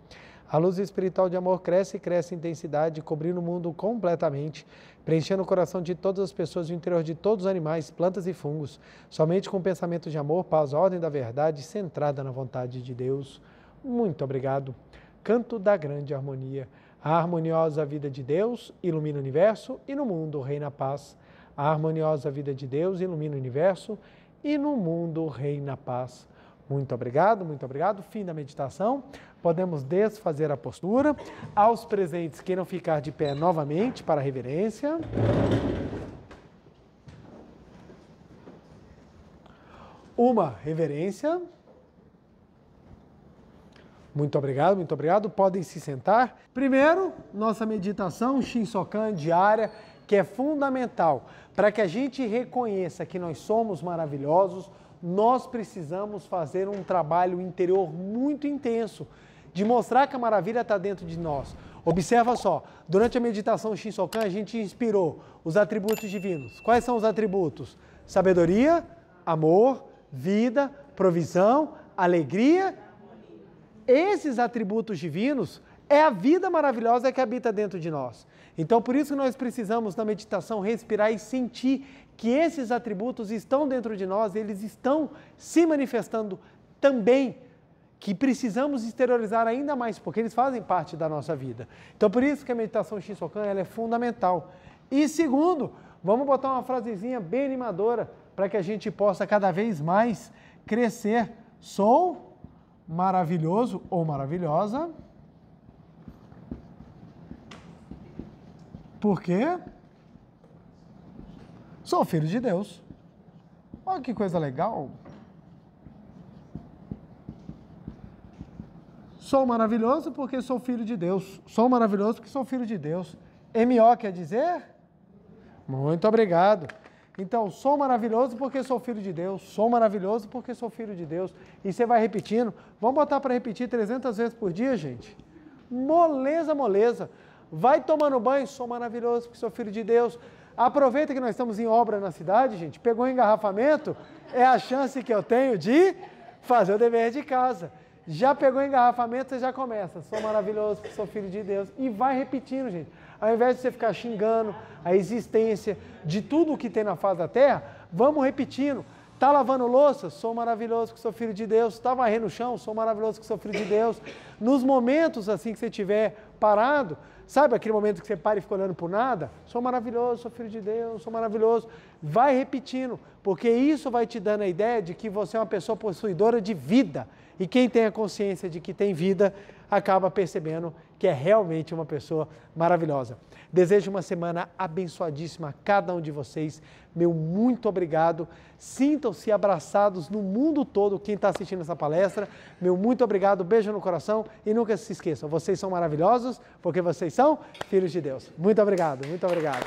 A: A luz espiritual de amor cresce e cresce em intensidade, cobrindo o mundo completamente, preenchendo o coração de todas as pessoas, o interior de todos os animais, plantas e fungos, somente com pensamentos de amor, paz, ordem da verdade, centrada na vontade de Deus. Muito obrigado. Canto da grande harmonia. A harmoniosa vida de Deus ilumina o universo e no mundo reina a paz. A harmoniosa vida de Deus ilumina o universo e no mundo reina a paz. Muito obrigado, muito obrigado. Fim da meditação podemos desfazer a postura. Aos presentes, queiram ficar de pé novamente para a reverência. Uma reverência. Muito obrigado, muito obrigado. Podem se sentar. Primeiro, nossa meditação Shinsokan diária, que é fundamental para que a gente reconheça que nós somos maravilhosos, nós precisamos fazer um trabalho interior muito intenso de mostrar que a maravilha está dentro de nós. Observa só, durante a meditação Shinsokan a gente inspirou os atributos divinos. Quais são os atributos? Sabedoria, amor, vida, provisão, alegria. Esses atributos divinos é a vida maravilhosa que habita dentro de nós. Então, por isso que nós precisamos, na meditação, respirar e sentir que esses atributos estão dentro de nós, eles estão se manifestando também, que precisamos exteriorizar ainda mais, porque eles fazem parte da nossa vida. Então, por isso que a meditação Shinsokan ela é fundamental. E segundo, vamos botar uma frasezinha bem animadora para que a gente possa cada vez mais crescer. Sou maravilhoso ou maravilhosa. Por quê? Sou filho de Deus. Olha que coisa legal. Sou maravilhoso porque sou filho de Deus. Sou maravilhoso porque sou filho de Deus. MO quer dizer? Muito obrigado. Então, sou maravilhoso porque sou filho de Deus. Sou maravilhoso porque sou filho de Deus. E você vai repetindo. Vamos botar para repetir 300 vezes por dia, gente? Moleza, moleza. Vai tomando banho. Sou maravilhoso porque sou filho de Deus. Aproveita que nós estamos em obra na cidade, gente. Pegou um engarrafamento, é a chance que eu tenho de fazer o dever de casa. Já pegou engarrafamento, você já começa. Sou maravilhoso, sou filho de Deus. E vai repetindo, gente. Ao invés de você ficar xingando a existência de tudo o que tem na face da terra, vamos repetindo. Está lavando louça? Sou maravilhoso que sou filho de Deus. Está varrendo o chão? Sou maravilhoso que sou filho de Deus. Nos momentos assim que você estiver parado, Sabe aquele momento que você para e fica olhando por nada? Sou maravilhoso, sou filho de Deus, sou maravilhoso. Vai repetindo, porque isso vai te dando a ideia de que você é uma pessoa possuidora de vida. E quem tem a consciência de que tem vida acaba percebendo que é realmente uma pessoa maravilhosa. Desejo uma semana abençoadíssima a cada um de vocês. Meu muito obrigado. Sintam-se abraçados no mundo todo, quem está assistindo essa palestra. Meu muito obrigado, beijo no coração e nunca se esqueçam, vocês são maravilhosos porque vocês são filhos de Deus. Muito obrigado, muito obrigado.